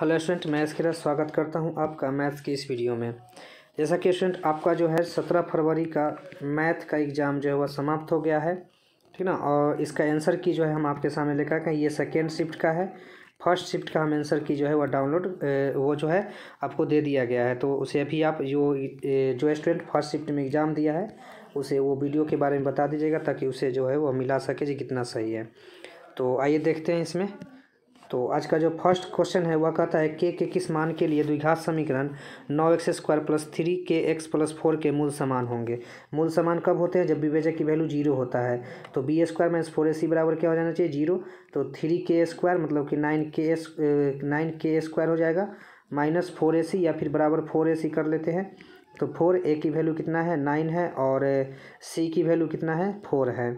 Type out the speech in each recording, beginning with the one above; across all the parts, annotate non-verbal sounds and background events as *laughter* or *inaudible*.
Hello student मैं इसके स्वागत करता हूं आपका मैथ्स की इस वीडियो में जैसा कि स्टूडेंट आपका जो है सत्रह फरवरी का मैथ का एग्ज़ाम जो है वह समाप्त हो गया है ठीक ना और इसका आंसर की जो है हम आपके सामने लेकर आए ये सेकेंड शिफ्ट का है फर्स्ट शिफ्ट का हम आंसर की जो है वह डाउनलोड वो जो है आपको दे दिया गया है तो उसे अभी आप जो जो स्टूडेंट फर्स्ट शिफ्ट में एग्ज़ाम दिया है उसे वो वीडियो के बारे में बता दीजिएगा ताकि उसे जो है वह मिला सके जी कितना सही है तो आइए देखते हैं इसमें तो आज का जो फर्स्ट क्वेश्चन है वह कहता है के के किस मान के लिए द्विघात समीकरण नौ एक्स स्क्वायर प्लस थ्री के एक्स प्लस फोर के मूल समान होंगे मूल समान कब होते हैं जब विवेचक की वैल्यू जीरो होता है तो B square minus four A C बराबर क्या हो जाना चाहिए जीरो तो थ्री के स्क्वायर मतलब कि नाइन के एस नाइन के स्क्वायर हो जाएगा माइनस फोर ए सी या फिर बराबर फोर ए सी कर लेते हैं तो फोर ए की वैल्यू कितना है नाइन है और सी की वैल्यू कितना है फोर है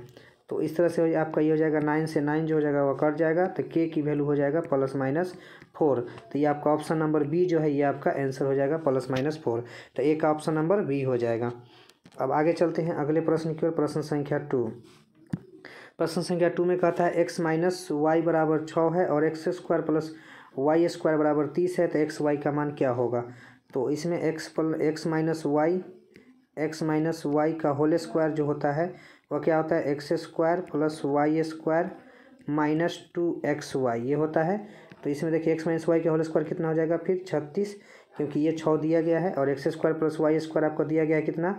तो इस तरह से आपका ये हो जाएगा नाइन से नाइन जो हो जाएगा वह कट जाएगा तो के की वैल्यू हो जाएगा प्लस माइनस फोर तो ये आपका ऑप्शन नंबर बी जो है ये आपका आंसर हो जाएगा प्लस माइनस फोर तो ए का ऑप्शन नंबर बी हो जाएगा अब आगे चलते हैं अगले प्रश्न की ओर प्रश्न संख्या टू प्रश्न संख्या टू में कहता है एक्स माइनस वाई बराबर छः है और X square plus Y square बराबर तीस है तो एक्स वाई का मान क्या होगा तो इसमें X plus X minus Y X minus Y का होल स्क्वायर जो होता है वह क्या होता है x square plus Y square minus two X Y ये होता है तो इसमें देखिए एक्स माइनस वाई का होल स्क्वायर कितना हो जाएगा फिर छत्तीस क्योंकि ये छः दिया गया है और X square plus Y square आपको दिया गया है कितना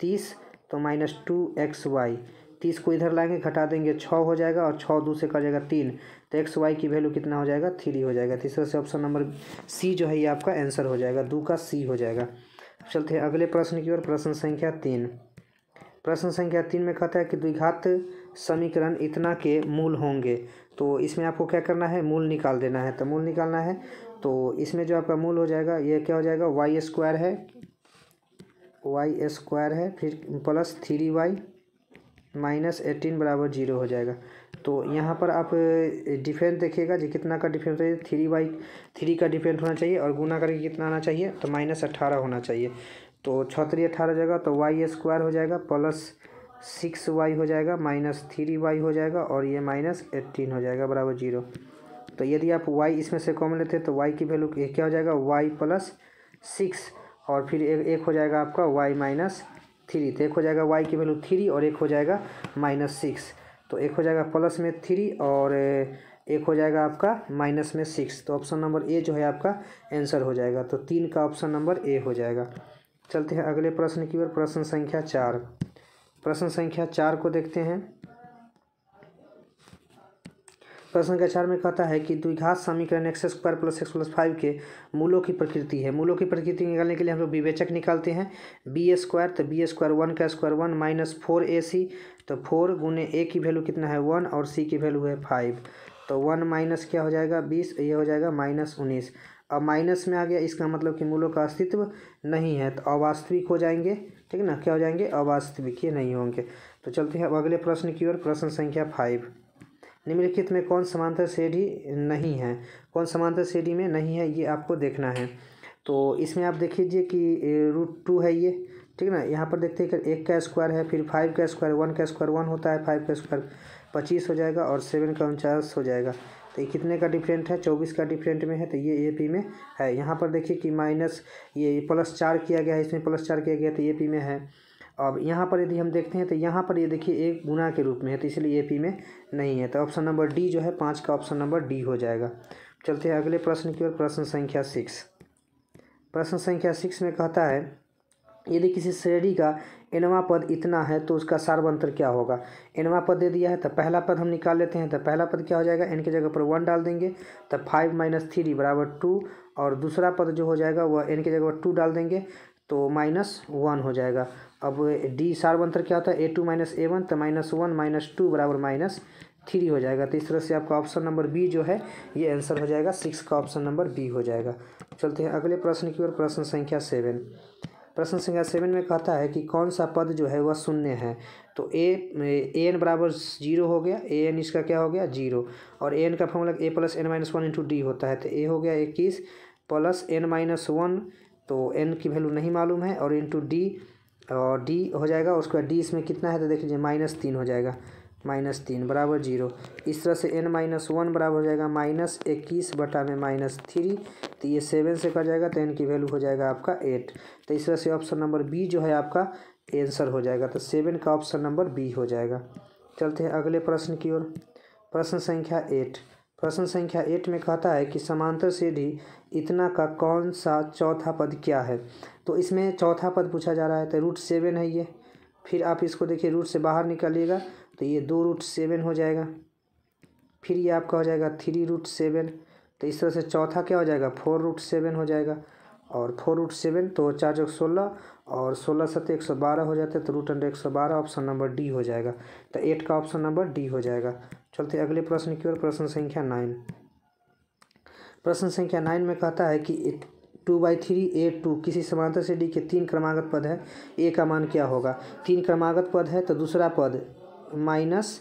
तीस तो माइनस टू एक्स वाई तीस को इधर लाएंगे घटा देंगे छः हो जाएगा और छः दो से कर जाएगा तीन तो एक्स वाई की वैल्यू कितना हो जाएगा थ्री हो जाएगा तीसरे से ऑप्शन नंबर सी जो है ये आपका आंसर हो जाएगा दो का सी हो जाएगा चलते हैं अगले प्रश्न की ओर प्रश्न संख्या तीन प्रश्न संख्या तीन में कहता है कि द्विघात समीकरण इतना के मूल होंगे तो इसमें आपको क्या करना है मूल निकाल देना है तो मूल निकालना है तो इसमें जो आपका मूल हो जाएगा यह क्या हो जाएगा वाई स्क्वायर है वाई स्क्वायर है फिर plus three Y minus eighteen बराबर जीरो हो जाएगा तो यहाँ पर आप डिफरेंस देखिएगा जी कितना का डिफरेंस चाहिए थ्री बाई थ्री का डिफरेंस होना चाहिए और गुना करके कितना आना चाहिए तो माइनस अट्ठारह होना चाहिए तो छतरी अठारह जाएगा तो वाई स्क्वायर हो जाएगा प्लस सिक्स वाई हो जाएगा माइनस थ्री वाई हो जाएगा और ये माइनस एट्टीन हो जाएगा बराबर जीरो तो यदि आप वाई इसमें से कॉमन लेते हैं तो वाई की वैल्यू क्या हो जाएगा वाई प्लस सिक्स और फिर एक, एक हो जाएगा आपका वाई माइनस थ्री तो एक हो जाएगा वाई की वैल्यू थ्री और एक हो जाएगा माइनस सिक्स तो एक हो जाएगा प्लस में थ्री और एक हो जाएगा आपका माइनस में सिक्स तो ऑप्शन नंबर ए जो है आपका आंसर हो जाएगा तो तीन का ऑप्शन नंबर ए हो जाएगा चलते हैं अगले प्रश्न की ओर प्रश्न संख्या चार प्रश्न संख्या चार को देखते हैं प्रश्न संख्या चार में कहता है कि द्विघात समीकरण X square plus X plus five के मूलों की प्रकृति है मूलों की प्रकृति निकालने के लिए हम लोग विवेचक निकालते हैं बी स्क्वायर तो बी स्क्वायर वन का square one minus four A C तो फोर गुने ए की वैल्यू कितना है वन और सी की वैल्यू है फाइव तो वन माइनस क्या हो जाएगा बीस ये हो जाएगा माइनस उन्नीस अब माइनस में आ गया इसका मतलब कि मूलों का अस्तित्व नहीं है तो अवास्तविक हो जाएंगे ठीक है ना क्या हो जाएंगे अवास्तविक ये नहीं होंगे तो चलते हैं अब अगले प्रश्न की ओर प्रश्न संख्या फाइव निम्नलिखित में कौन समांतर श्रेणी नहीं है कौन समांतर श्रेणी में नहीं है ये आपको देखना है तो इसमें आप देख लीजिए कि रूट टू है ये ठीक है ना यहाँ पर देखते हैं एक का स्क्वायर है फिर फाइव का स्क्वायर वन का स्क्वायर वन होता है फाइव का स्क्वायर पच्चीस हो जाएगा और सेवन का उनचास हो जाएगा तो ये कितने का डिफरेंट है चौबीस का डिफरेंट में है तो ये ए पी में है यहाँ पर देखिए कि माइनस ये प्लस चार किया गया है इसमें प्लस चार किया गया तो ए पी में है अब यहाँ पर यदि हम देखते हैं तो यहाँ पर ये देखिए एक गुना के रूप में है तो इसलिए ए पी में नहीं है तो ऑप्शन नंबर डी जो है पाँच का ऑप्शन नंबर डी हो जाएगा चलते हैं अगले प्रश्न की ओर प्रश्न संख्या सिक्स प्रश्न संख्या सिक्स में कहता है यदि किसी श्रेणी का एनवा पद इतना है तो उसका सार्वंतर क्या होगा एनवा पद दे दिया है तो पहला पद हम निकाल लेते हैं तो पहला पद क्या हो जाएगा एन के जगह पर वन डाल देंगे तो फाइव माइनस थ्री बराबर टू और दूसरा पद जो हो जाएगा वह एन के जगह पर टू डाल देंगे तो माइनस वन हो जाएगा अब डी सार्वंतर क्या होता है A two minus A one तो माइनस वन माइनस टू बराबर माइनस थ्री हो जाएगा तो इस तरह से आपका ऑप्शन नंबर बी जो है ये आंसर हो जाएगा सिक्स का ऑप्शन नंबर बी हो जाएगा चलते हैं अगले प्रश्न की ओर प्रश्न संख्या सेवन प्रश्न संख्या सेवन में कहता है कि कौन सा पद जो है वह शून्य है तो ए ए एन बराबर जीरो हो गया ए एन इसका क्या हो गया जीरो और ए एन का formula A plus N minus one into D होता है तो ए हो गया इक्कीस प्लस एन माइनस वन तो एन की वैल्यू नहीं मालूम है और इंटू डी और डी हो जाएगा उसके बाद डी इसमें कितना है तो देख लीजिए माइनस तीन हो जाएगा माइनस तीन बराबर जीरो इस तरह से एन माइनस वन बराबर हो जाएगा माइनस इक्कीस बटा में माइनस थ्री तो ये सेवन से कट जाएगा तो एन की वैल्यू हो जाएगा आपका एट तो इस तरह से ऑप्शन नंबर बी जो है आपका आंसर हो जाएगा तो सेवन का ऑप्शन नंबर बी हो जाएगा चलते हैं अगले प्रश्न की ओर प्रश्न संख्या एट प्रश्न संख्या एट में कहता है कि समांतर सीढ़ी इतना का कौन सा चौथा पद क्या है तो इसमें चौथा पद पूछा जा रहा है तो रूट सेवन है ये फिर आप इसको देखिए रूट से बाहर निकालिएगा तो ये दो रूट सेवन हो जाएगा फिर ये आपका हो जाएगा थ्री रूट सेवन तो इस तरह से चौथा क्या हो जाएगा फोर रूट सेवन हो जाएगा और फोर रूट सेवन तो चार सौ सोलह और सोलह सत एक सौ बारह हो जाता है तो रूट अंडर एक सौ बारह ऑप्शन नंबर डी हो जाएगा तो एट का ऑप्शन नंबर डी हो जाएगा चलते अगले प्रश्न की ओर प्रश्न संख्या नाइन प्रश्न संख्या नाइन में कहता है कि two by three A two किसी समांतर से डी के तीन क्रमागत पद है ए का मान क्या होगा तीन क्रमागत पद है तो दूसरा पद माइनस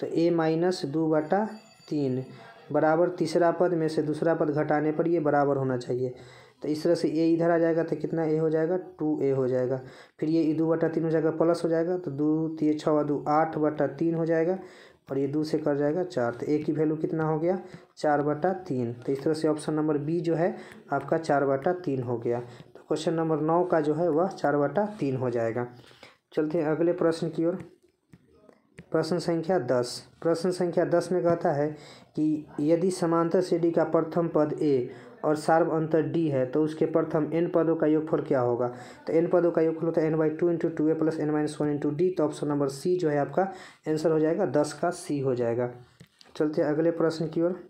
तो ए माइनस दो बटा तीन बराबर तीसरा पद में से दूसरा पद घटाने पर ये बराबर होना चाहिए तो इस तरह से ए इधर आ जाएगा तो कितना ए हो जाएगा टू ए हो जाएगा फिर ये दो बटा तीन हो जाएगा प्लस हो जाएगा तो दो तीन छः दो आठ बटा तीन हो जाएगा और ये दो से कर जाएगा चार तो ए की वैल्यू कितना हो गया चार बटा तीन तो इस तरह से ऑप्शन नंबर बी जो है आपका चार बटा तीन हो गया तो क्वेश्चन नंबर नौ का जो है वह चार बटा तीन हो जाएगा चलते हैं अगले प्रश्न की ओर प्रश्न संख्या दस प्रश्न संख्या दस में कहता है कि यदि समांतर श्रेणी का प्रथम पद ए और सार्व अंतर डी है तो उसके प्रथम एन पदों का योगफल क्या होगा तो एन पदों का योगफल होता है N by two into two A plus N minus one into D तो ऑप्शन नंबर सी जो है आपका आंसर हो जाएगा दस का सी हो जाएगा चलते हैं अगले प्रश्न की ओर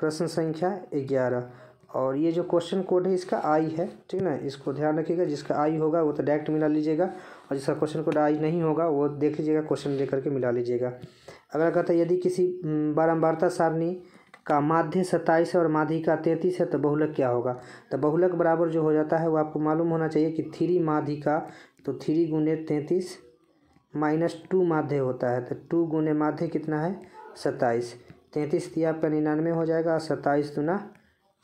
प्रश्न संख्या ग्यारह और ये जो क्वेश्चन कोड है इसका आई है ठीक ना इसको ध्यान रखिएगा जिसका आई होगा वो तो डायरेक्ट मिला लीजिएगा और जिसका क्वेश्चन कोड आज नहीं होगा वो देख लीजिएगा क्वेश्चन लेकर के मिला लीजिएगा अगला कहता है यदि किसी बारम्बारता सारणी का माध्य सत्ताईस और का तैंतीस है तो बहुलक क्या होगा तो बहुलक बराबर जो हो जाता है वो आपको मालूम होना चाहिए कि थ्री का तो थ्री गुने तैंतीस माइनस टू माध्य होता है तो टू गुने माध्य कितना है सत्ताईस तैंतीस दिया आपका निन्यानवे हो जाएगा और सत्ताईस दुना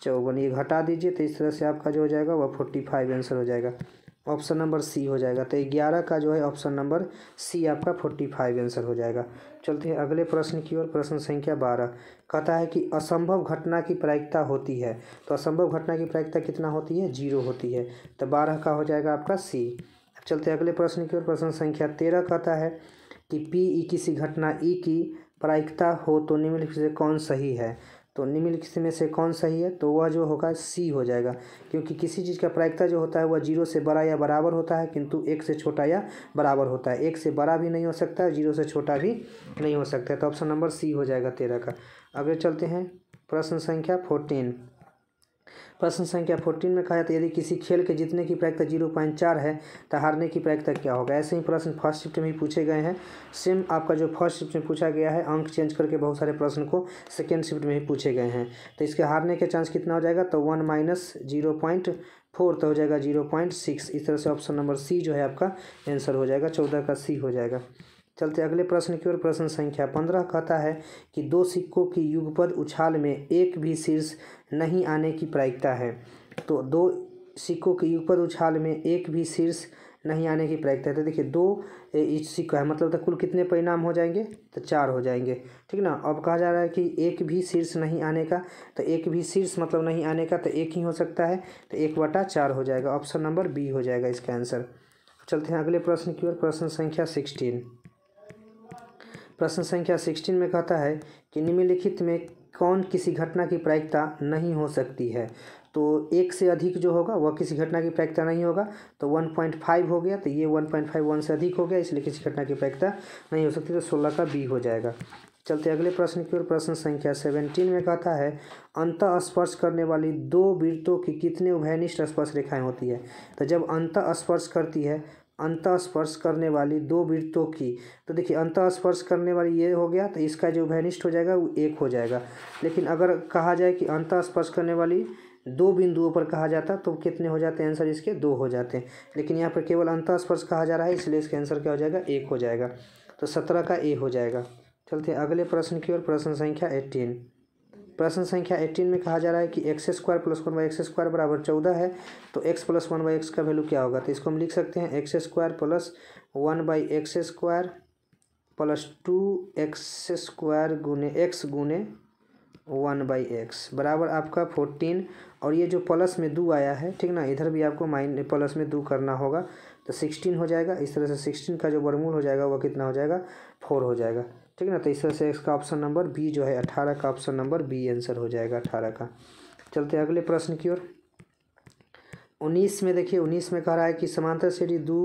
चौवन ये घटा दीजिए तो इस तरह से आपका जो हो जाएगा वह फोर्टी फाइव आंसर हो जाएगा ऑप्शन नंबर सी हो जाएगा तो ग्यारह का जो है ऑप्शन नंबर सी आपका फोर्टी फाइव आंसर हो जाएगा चलते हैं अगले प्रश्न की ओर प्रश्न संख्या बारह कहता है कि असंभव घटना की प्रायिकता होती है तो असंभव घटना की प्रायिकता कितना होती है जीरो होती है तो बारह का हो जाएगा आपका सी अब चलते अगले प्रश्न की ओर प्रश्न संख्या तेरह कहता है कि पी ई किसी घटना ई की प्रायिकता हो तो निम्नलिखित से कौन सही है तो निम्नलिखित में से कौन सही है तो वह जो होगा सी हो जाएगा क्योंकि किसी चीज़ का प्रायिकता जो होता है वह जीरो से बड़ा या बराबर होता है किंतु एक से छोटा या बराबर होता है एक से बड़ा भी नहीं हो सकता है जीरो से छोटा भी नहीं हो सकता है तो ऑप्शन नंबर सी हो जाएगा तेरह का अगर चलते हैं प्रश्न संख्या फोर्टीन प्रश्न संख्या फोर्टीन में कहा जाता है यदि किसी खेल के जीतने की प्रायिकता जीरो पॉइंट चार है तो हारने की प्रायिकता क्या होगा ऐसे ही प्रश्न फर्स्ट शिफ्ट में ही पूछे गए हैं सेम आपका जो फर्स्ट शिफ्ट में पूछा गया है अंक चेंज करके बहुत सारे प्रश्न को सेकेंड शिफ्ट में ही पूछे गए हैं तो इसके हारने का चांस कितना हो जाएगा तो वन माइनस जीरो पॉइंट तो हो जाएगा जीरो पॉइंट सिक्स इस तरह से ऑप्शन नंबर सी जो है आपका आंसर हो जाएगा चौदह का सी हो जाएगा चलते अगले प्रश्न की ओर प्रश्न संख्या पंद्रह कहता है कि दो सिक्कों की युगपद उछाल में एक भी शीर्ष नहीं आने की प्रायिकता है तो दो सिक्कों की युगपद उछाल में एक भी शीर्ष नहीं आने की प्रायिकता है तो देखिए दो इस सिक्का है मतलब तो कुल कितने परिणाम हो जाएंगे तो चार हो जाएंगे ठीक ना अब कहा जा रहा है कि एक भी शीर्ष नहीं आने का तो एक भी शीर्ष मतलब नहीं आने का तो एक ही हो सकता है तो एक बटा चार हो जाएगा ऑप्शन नंबर बी हो जाएगा इसका आंसर चलते हैं अगले प्रश्न की ओर प्रश्न संख्या सिक्सटीन प्रश्न संख्या सिक्सटीन में कहता है कि निम्नलिखित में कौन किसी घटना की प्रायिकता नहीं हो सकती है तो एक से अधिक जो होगा वह किसी घटना की प्रायिकता नहीं होगा तो वन पॉइंट फाइव हो गया तो ये वन पॉइंट फाइव वन से अधिक हो गया इसलिए किसी घटना की प्रायिकता नहीं हो सकती तो सोलह का बी हो जाएगा चलते अगले प्रश्न की ओर प्रश्न संख्या सेवेंटीन में कहता है अंत स्पर्श करने वाली दो वृत्तों की कितने उभयनिष्ठ स्पर्श रेखाएं होती है तो जब अंत स्पर्श करती है अंतः स्पर्श करने वाली दो वृत्तों की तो देखिए अंतः स्पर्श करने वाली ये हो गया तो इसका जो वैनिष्ट हो जाएगा वो एक हो जाएगा लेकिन अगर कहा जाए कि अंतः स्पर्श करने वाली दो बिंदुओं पर कहा जाता तो कितने हो जाते हैं आंसर इसके दो हो जाते हैं लेकिन यहाँ पर केवल अंतः स्पर्श कहा जा रहा है इसलिए इसका आंसर क्या हो जाएगा एक हो जाएगा तो सत्रह का ए हो जाएगा चलते अगले प्रश्न की ओर प्रश्न संख्या एट्टीन प्रश्न संख्या एट्टीन में कहा जा रहा है कि X square plus one by X square बराबर चौदह है तो X plus one by X का वैल्यू क्या होगा तो इसको हम लिख सकते हैं X square plus one by X square plus two X square गुने एक्स गुने वन बाई एक्स बराबर आपका फोर्टीन और ये जो प्लस में दो आया है ठीक ना इधर भी आपको माइन प्लस में दो करना होगा तो सिक्सटीन हो जाएगा इस तरह से सिक्सटीन का जो बरमूल हो जाएगा वह कितना हो जाएगा फोर हो जाएगा ठीक है ना तो इस तरह से इसका ऑप्शन नंबर बी जो है अठारह का ऑप्शन नंबर बी आंसर हो जाएगा अठारह का चलते हैं अगले प्रश्न की ओर उन्नीस में देखिए उन्नीस में कह रहा है कि समांतर श्रेणी दो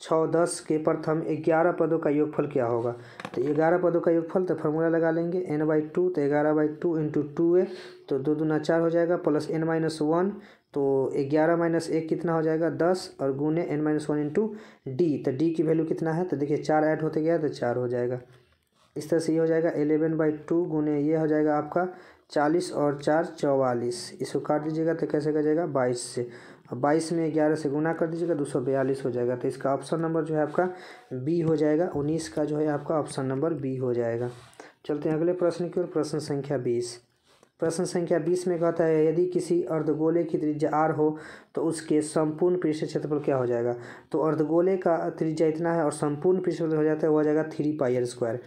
छः दस के प्रथम ग्यारह पदों का योगफल क्या होगा तो ग्यारह पदों का योगफल तो फॉर्मूला लगा लेंगे एन बाई टू तो ग्यारह by two into two A तो दो दूना चार हो जाएगा प्लस एन माइनस वन तो ग्यारह माइनस एक कितना हो जाएगा दस और गुने N minus one into D तो डी की वैल्यू कितना है तो देखिए चार ऐड होते गया तो चार हो जाएगा इस तरह से ये हो जाएगा एलेवन बाई टू गुने ये हो जाएगा आपका चालीस और चार चौवालीस इसको काट दीजिएगा तो कैसे जाएगा बाईस से बाईस में ग्यारह से गुना कर दीजिएगा दो सौ बयालीस हो जाएगा तो इसका ऑप्शन नंबर जो है आपका बी हो जाएगा उन्नीस का जो है आपका ऑप्शन नंबर बी हो जाएगा चलते हैं अगले प्रश्न की ओर प्रश्न संख्या बीस प्रश्न संख्या बीस में कहता है यदि किसी अर्धगोले की त्रिज्या आर हो तो उसके संपूर्ण पृष्ठ क्षेत्रफल क्या हो जाएगा तो अर्धगोले का त्रिज्या इतना है और संपूर्ण पृष्ठफल हो जाता है वो हो जाएगा थ्री पाई स्क्वायर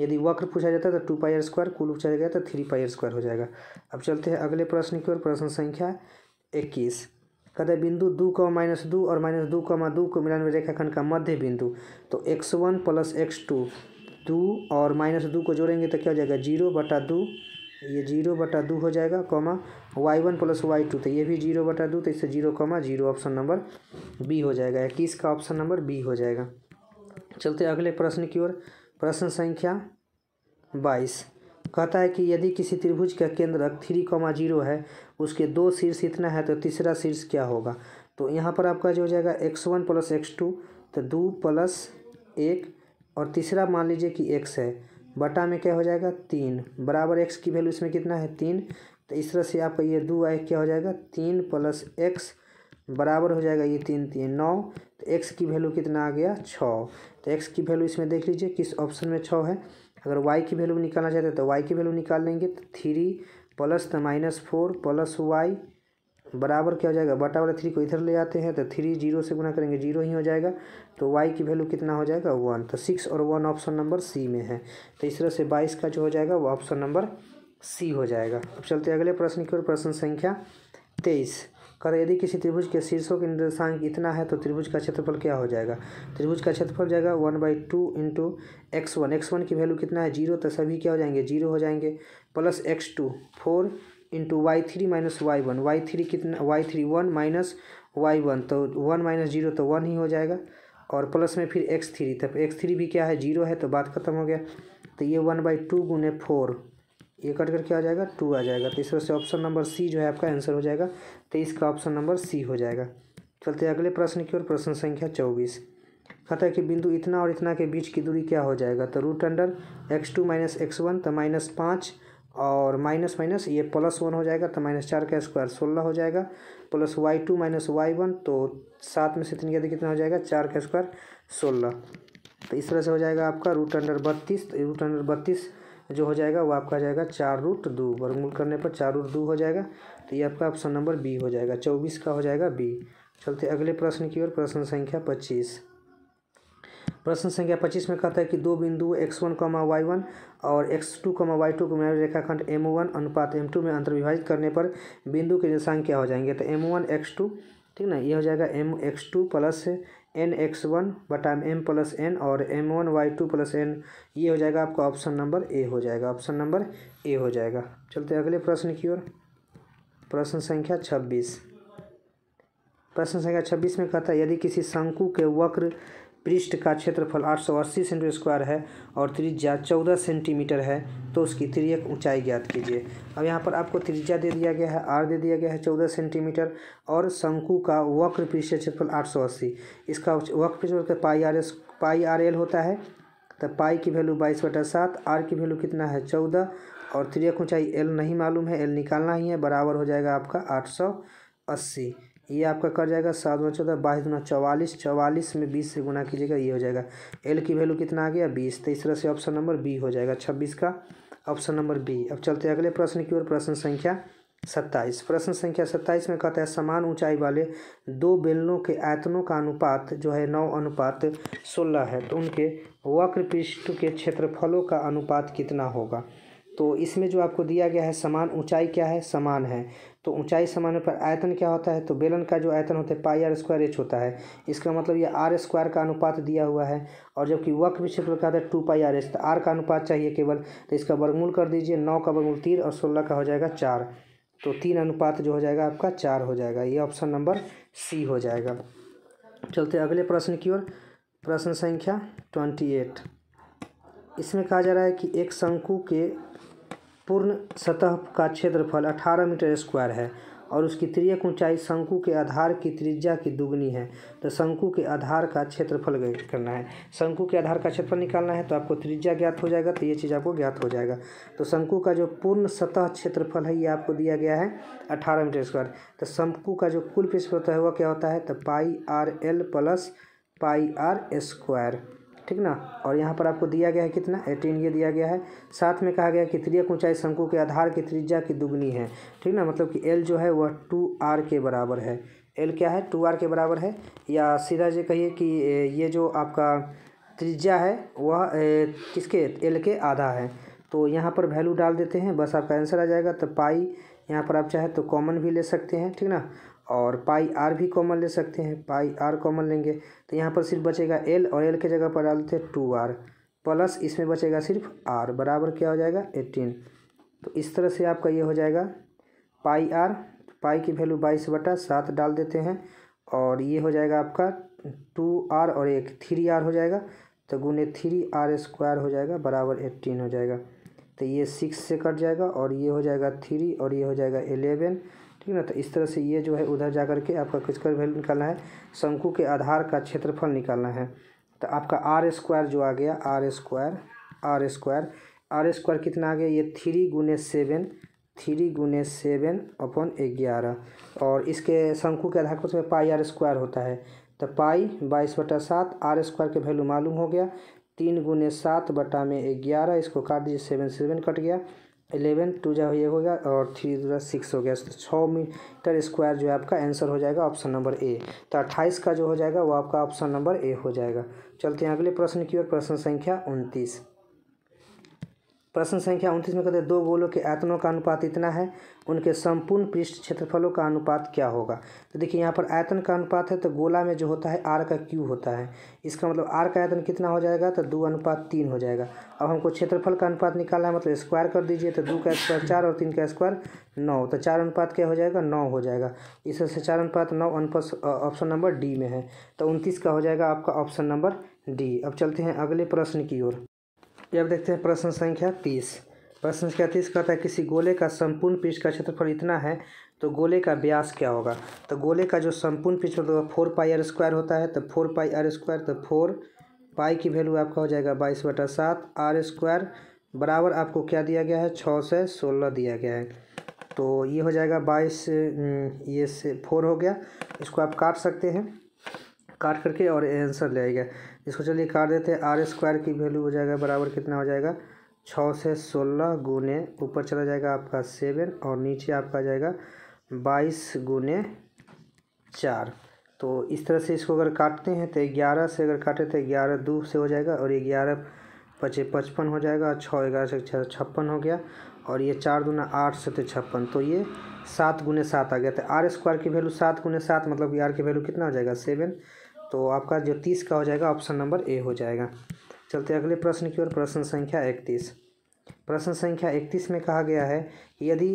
यदि वक्र पूछा जाता है तो टू पाई स्क्वायर कुल पूछा गया तो थ्री पाई स्क्वायर हो जाएगा अब चलते हैं अगले प्रश्न की ओर प्रश्न संख्या इक्कीस कहते हैं बिंदु दो कौमा माइनस दो और माइनस दो कौमा दो को मिलान में रेखाखंड का मध्य बिंदु तो X one plus X two दो और माइनस दो को जोड़ेंगे तो क्या हो जाएगा जीरो बटा दो ये जीरो बटा दो हो जाएगा comma Y one plus Y two तो ये भी जीरो बटा दो तो इससे zero comma zero option number B हो जाएगा इक्कीस का ऑप्शन नंबर बी हो जाएगा चलते अगले प्रश्न की ओर प्रश्न संख्या बाईस कहता है कि यदि किसी त्रिभुज का केंद्रक थ्री कॉमा जीरो है उसके दो शीर्ष इतना है तो तीसरा शीर्ष क्या होगा तो यहाँ पर आपका जो हो जाएगा X one plus X two तो दो प्लस एक और तीसरा मान लीजिए कि एक्स है बटा में क्या हो जाएगा तीन बराबर एक्स की वैल्यू इसमें कितना है तीन तो इस तरह से आपका ये दो आए क्या हो जाएगा तीन प्लस एक्स बराबर हो जाएगा ये तीन तीन नौ तो एक्स की वैल्यू कितना आ गया छः तो एक्स की वैल्यू इसमें देख लीजिए किस ऑप्शन में छः है अगर वाई की वैल्यू निकालना चाहते हैं तो वाई की वैल्यू निकाल लेंगे तो थ्री प्लस तो माइनस फोर प्लस वाई बराबर क्या हो जाएगा बटा वाला थ्री को इधर ले आते हैं तो थ्री जीरो से गुना करेंगे जीरो ही हो जाएगा तो वाई की वैल्यू कितना हो जाएगा वन तो सिक्स और वन ऑप्शन नंबर सी में है तो इस तरह से बाईस का जो हो जाएगा वो ऑप्शन नंबर सी हो जाएगा अब चलते अगले प्रश्न की ओर प्रश्न संख्या तेईस कर यदि किसी त्रिभुज के शीर्षों के निर्देशांक इतना है तो त्रिभुज का क्षेत्रफल क्या हो जाएगा त्रिभुज का क्षेत्रफल जाएगा one by two into X one X one की वैल्यू कितना है जीरो तो सभी क्या हो जाएंगे जीरो हो जाएंगे plus X two four into Y three minus Y one Y three कितना Y three one minus Y one तो वन माइनस जीरो तो वन ही हो जाएगा और प्लस में फिर एक्स थ्री तब एक्स थ्री भी क्या है जीरो है तो बात खत्म हो गया तो ये वन बाई टू गुने फोर ये कट करके आ जाएगा टू आ जाएगा तो इस वजह से ऑप्शन नंबर सी जो है आपका आंसर हो जाएगा तो इसका ऑप्शन नंबर सी हो जाएगा चलते अगले प्रश्न की ओर प्रश्न संख्या चौबीस कहता है कि बिंदु इतना और इतना के बीच की दूरी क्या हो जाएगा तो root under X two minus X one तो माइनस पाँच और माइनस माइनस ये प्लस वन हो जाएगा तो माइनस चार का स्क्वायर सोलह हो जाएगा plus Y two minus Y one तो सात में से तीन कितना हो जाएगा चार का स्क्वायर सोलह तो इस तरह से हो जाएगा आपका रूट अंडर बत्तीस तो रूट अंडर बत्तीस जो हो जाएगा वो आपका जाएगा चार रूट दो वर्गमूल करने पर चार रूट दो हो जाएगा तो ये आपका ऑप्शन नंबर बी हो जाएगा चौबीस का हो जाएगा बी चलते अगले प्रश्न की ओर प्रश्न संख्या पच्चीस प्रश्न संख्या पच्चीस में कहता है कि दो बिंदु x one comma y one और x two comma y two को मैं रेखाखंड एम वन अनुपात एम टू में अंतर्विभाजित करने पर बिंदु के निशान क्या हो जाएंगे तो एम वन एक्स टू ठीक ना ये हो जाएगा m x two plus n x one बटा एम प्लस एन और m one y two plus n ये हो जाएगा आपका ऑप्शन नंबर ए हो जाएगा ऑप्शन नंबर ए हो जाएगा चलते अगले प्रश्न की ओर प्रश्न संख्या छब्बीस प्रश्न संख्या छब्बीस में कहता है यदि किसी शंकु के वक्र पृष्ठ का क्षेत्रफल 880 सेंटीमीटर स्क्वायर है और त्रिज्या 14 सेंटीमीटर है तो उसकी त्रियक ऊंचाई ज्ञात कीजिए अब यहाँ पर आपको त्रिज्या दे दिया गया है आर दे दिया गया है 14 सेंटीमीटर और शंकु का वक्र पृष्ठ क्षेत्रफल 880 इसका वक्र पृष्ठ pi r s pi r l होता है तो पाई की वैल्यू बाईस बटा सात आर की वैल्यू कितना है चौदह और त्रियक ऊंचाई एल नहीं मालूम है एल निकालना ही है बराबर हो जाएगा आपका आठ सौ अस्सी ये आपका कट जाएगा सात दुना चौदह बाईस गुना चौवालीस चवालीस में बीस से गुना कीजिएगा ये हो जाएगा एल की वैल्यू कितना आ गया बीस तो इस तरह से ऑप्शन नंबर बी हो जाएगा छब्बीस का ऑप्शन नंबर बी अब चलते हैं अगले प्रश्न की ओर प्रश्न संख्या सत्ताईस प्रश्न संख्या सत्ताईस में कहता है समान ऊंचाई वाले दो बेलनों के आयतनों का अनुपात जो है नौ अनुपात सोलह है तो उनके वक्र पृष्ठ के क्षेत्रफलों का अनुपात कितना होगा तो इसमें जो आपको दिया गया है समान ऊंचाई क्या है समान है तो ऊंचाई समान पर आयतन क्या होता है तो बेलन का जो आयतन होता है पाई आर स्क्वायर एच होता है इसका मतलब ये आर स्क्वायर का अनुपात दिया हुआ है और जबकि वक्र विक्षेपण का टू पाई आर एच तो आर का अनुपात चाहिए केवल तो इसका वर्गमूल कर दीजिए नौ का वर्गमूल तीन और सोलह का हो जाएगा चार तो तीन अनुपात जो हो जाएगा आपका चार हो जाएगा ये ऑप्शन नंबर सी हो जाएगा चलते अगले प्रश्न की ओर प्रश्न संख्या ट्वेंटी एट इसमें कहा जा रहा है कि एक शंकु के पूर्ण सतह का क्षेत्रफल 18 मीटर स्क्वायर है और उसकी त्रियक ऊंचाई शंकु के आधार की त्रिज्या की दुगनी है तो शंकु के आधार का क्षेत्रफल करना है शंकु के आधार का क्षेत्रफल निकालना है तो आपको त्रिज्या ज्ञात हो जाएगा तो ये चीज़ आपको ज्ञात हो जाएगा तो शंकु का जो पूर्ण सतह क्षेत्रफल है ये आपको दिया गया है अठारह मीटर स्क्वायर तो शंकु का जो कुल पृष्ठ होता है वह क्या होता है तो pi r l plus pi r square ठीक ना और यहाँ पर आपको दिया गया है कितना एटीन ये दिया गया है साथ में कहा गया कि त्रियक ऊंचाई शंकु के आधार की त्रिज्या की दुगनी है ठीक ना मतलब कि एल जो है वह टू आर के बराबर है एल क्या है टू आर के बराबर है या सीधा ये कहिए कि ये जो आपका त्रिज्या है वह किसके एल के आधा है तो यहाँ पर वैल्यू डाल देते हैं बस आपका आंसर आ जाएगा तो पाई यहाँ पर आप चाहे तो कॉमन भी ले सकते हैं ठीक ना और पाई आर भी कॉमन ले सकते हैं पाई आर कॉमन लेंगे तो यहाँ पर सिर्फ बचेगा एल और एल के जगह पर डाल देते हैं टू आर प्लस इसमें बचेगा सिर्फ आर बराबर क्या हो जाएगा एटीन तो इस तरह से आपका ये हो जाएगा पाई आर पाई की वैल्यू बाईस बटा सात डाल देते हैं और ये हो जाएगा आपका टू आर और एक थ्री आर हो जाएगा तो गुने थ्री आर स्क्वायर हो जाएगा बराबर एट्टीन हो जाएगा तो ये सिक्स से कट जाएगा और ये हो जाएगा थ्री और ये हो जाएगा एलेवन ठीक है ना तो इस तरह से ये जो है उधर जा करके आपका किसका वैल्यू निकालना है शंकु के आधार का क्षेत्रफल निकालना है तो आपका आर स्क्वायर जो आ गया r square r square r square कितना आ गया ये थ्री गुने सेवन थ्री गुने सेवन अपन ग्यारह और इसके शंकु के आधार पर उसमें पाई आर स्क्वायर होता है तो पाई बाईस बटा सात आर स्क्वायर के वैल्यू मालूम हो गया तीन गुने सात बटा में ग्यारह इसको काट दीजिए सेवन सेवन कट गया इलेवन टू जो ये हो गया और थ्री जो सिक्स हो गया तो छः मीटर स्क्वायर जो है आपका आंसर हो जाएगा ऑप्शन नंबर ए तो अट्ठाईस का जो हो जाएगा वो आपका ऑप्शन नंबर ए हो जाएगा चलते हैं अगले प्रश्न की ओर प्रश्न संख्या उनतीस प्रश्न संख्या उनतीस में कहते हैं दो गोलों के आयतनों का अनुपात इतना है उनके संपूर्ण पृष्ठ क्षेत्रफलों का अनुपात क्या होगा तो देखिए यहाँ पर आयतन का अनुपात है तो गोला में जो होता है आर का क्यू होता है इसका मतलब आर का आयतन कितना हो जाएगा तो दो अनुपात तीन हो जाएगा अब हमको क्षेत्रफल का अनुपात निकालना है मतलब स्क्वायर कर दीजिए तो दो का स्क्वायर चार और तीन का स्क्वायर नौ तो चार अनुपात क्या हो जाएगा नौ हो जाएगा इससे चार अनुपात नौ अनुपात ऑप्शन नंबर डी में है तो उनतीस का हो जाएगा आपका ऑप्शन नंबर डी अब चलते हैं अगले प्रश्न की ओर ये अब देखते हैं प्रश्न संख्या तीस प्रश्न संख्या तीस कहता है किसी गोले का संपूर्ण पृष्ठ का क्षेत्रफल इतना है तो गोले का व्यास क्या होगा तो गोले का जो संपूर्ण पृष्ठ है फोर पाई आर स्क्वायर होता है तो फोर पाई आर स्क्वायर तो फोर पाई की वैल्यू आपका हो जाएगा बाईस बटा सात आर स्क्वायर बराबर आपको क्या दिया गया है छः से सोलह दिया गया है तो ये हो जाएगा बाईस हम्म, ये से फोर हो गया इसको आप काट सकते हैं काट करके और आंसर ले आएगा इसको चलिए काट देते हैं आर स्क्वायर की वैल्यू हो जाएगा बराबर कितना हो जाएगा छः से सोलह गुने ऊपर चला जाएगा आपका सेवन और नीचे आपका जाएगा बाईस गुने चार तो इस तरह से इसको अगर काटते हैं तो ग्यारह से अगर काटे तो ग्यारह दो से हो जाएगा और ये ग्यारह पचे पचपन हो जाएगा छः ग्यारह से छप्पन हो गया और ये चार दूना आठ से तो छप्पन तो ये सात गुने सात आ गया तो आर स्क्वायर की वैल्यू सात गुने सात मतलब कि आर की वैल्यू कितना हो जाएगा सेवन तो आपका जो तीस का हो जाएगा ऑप्शन नंबर ए हो जाएगा चलते अगले प्रश्न की ओर प्रश्न संख्या इकतीस प्रश्न संख्या इकतीस में कहा गया है कि यदि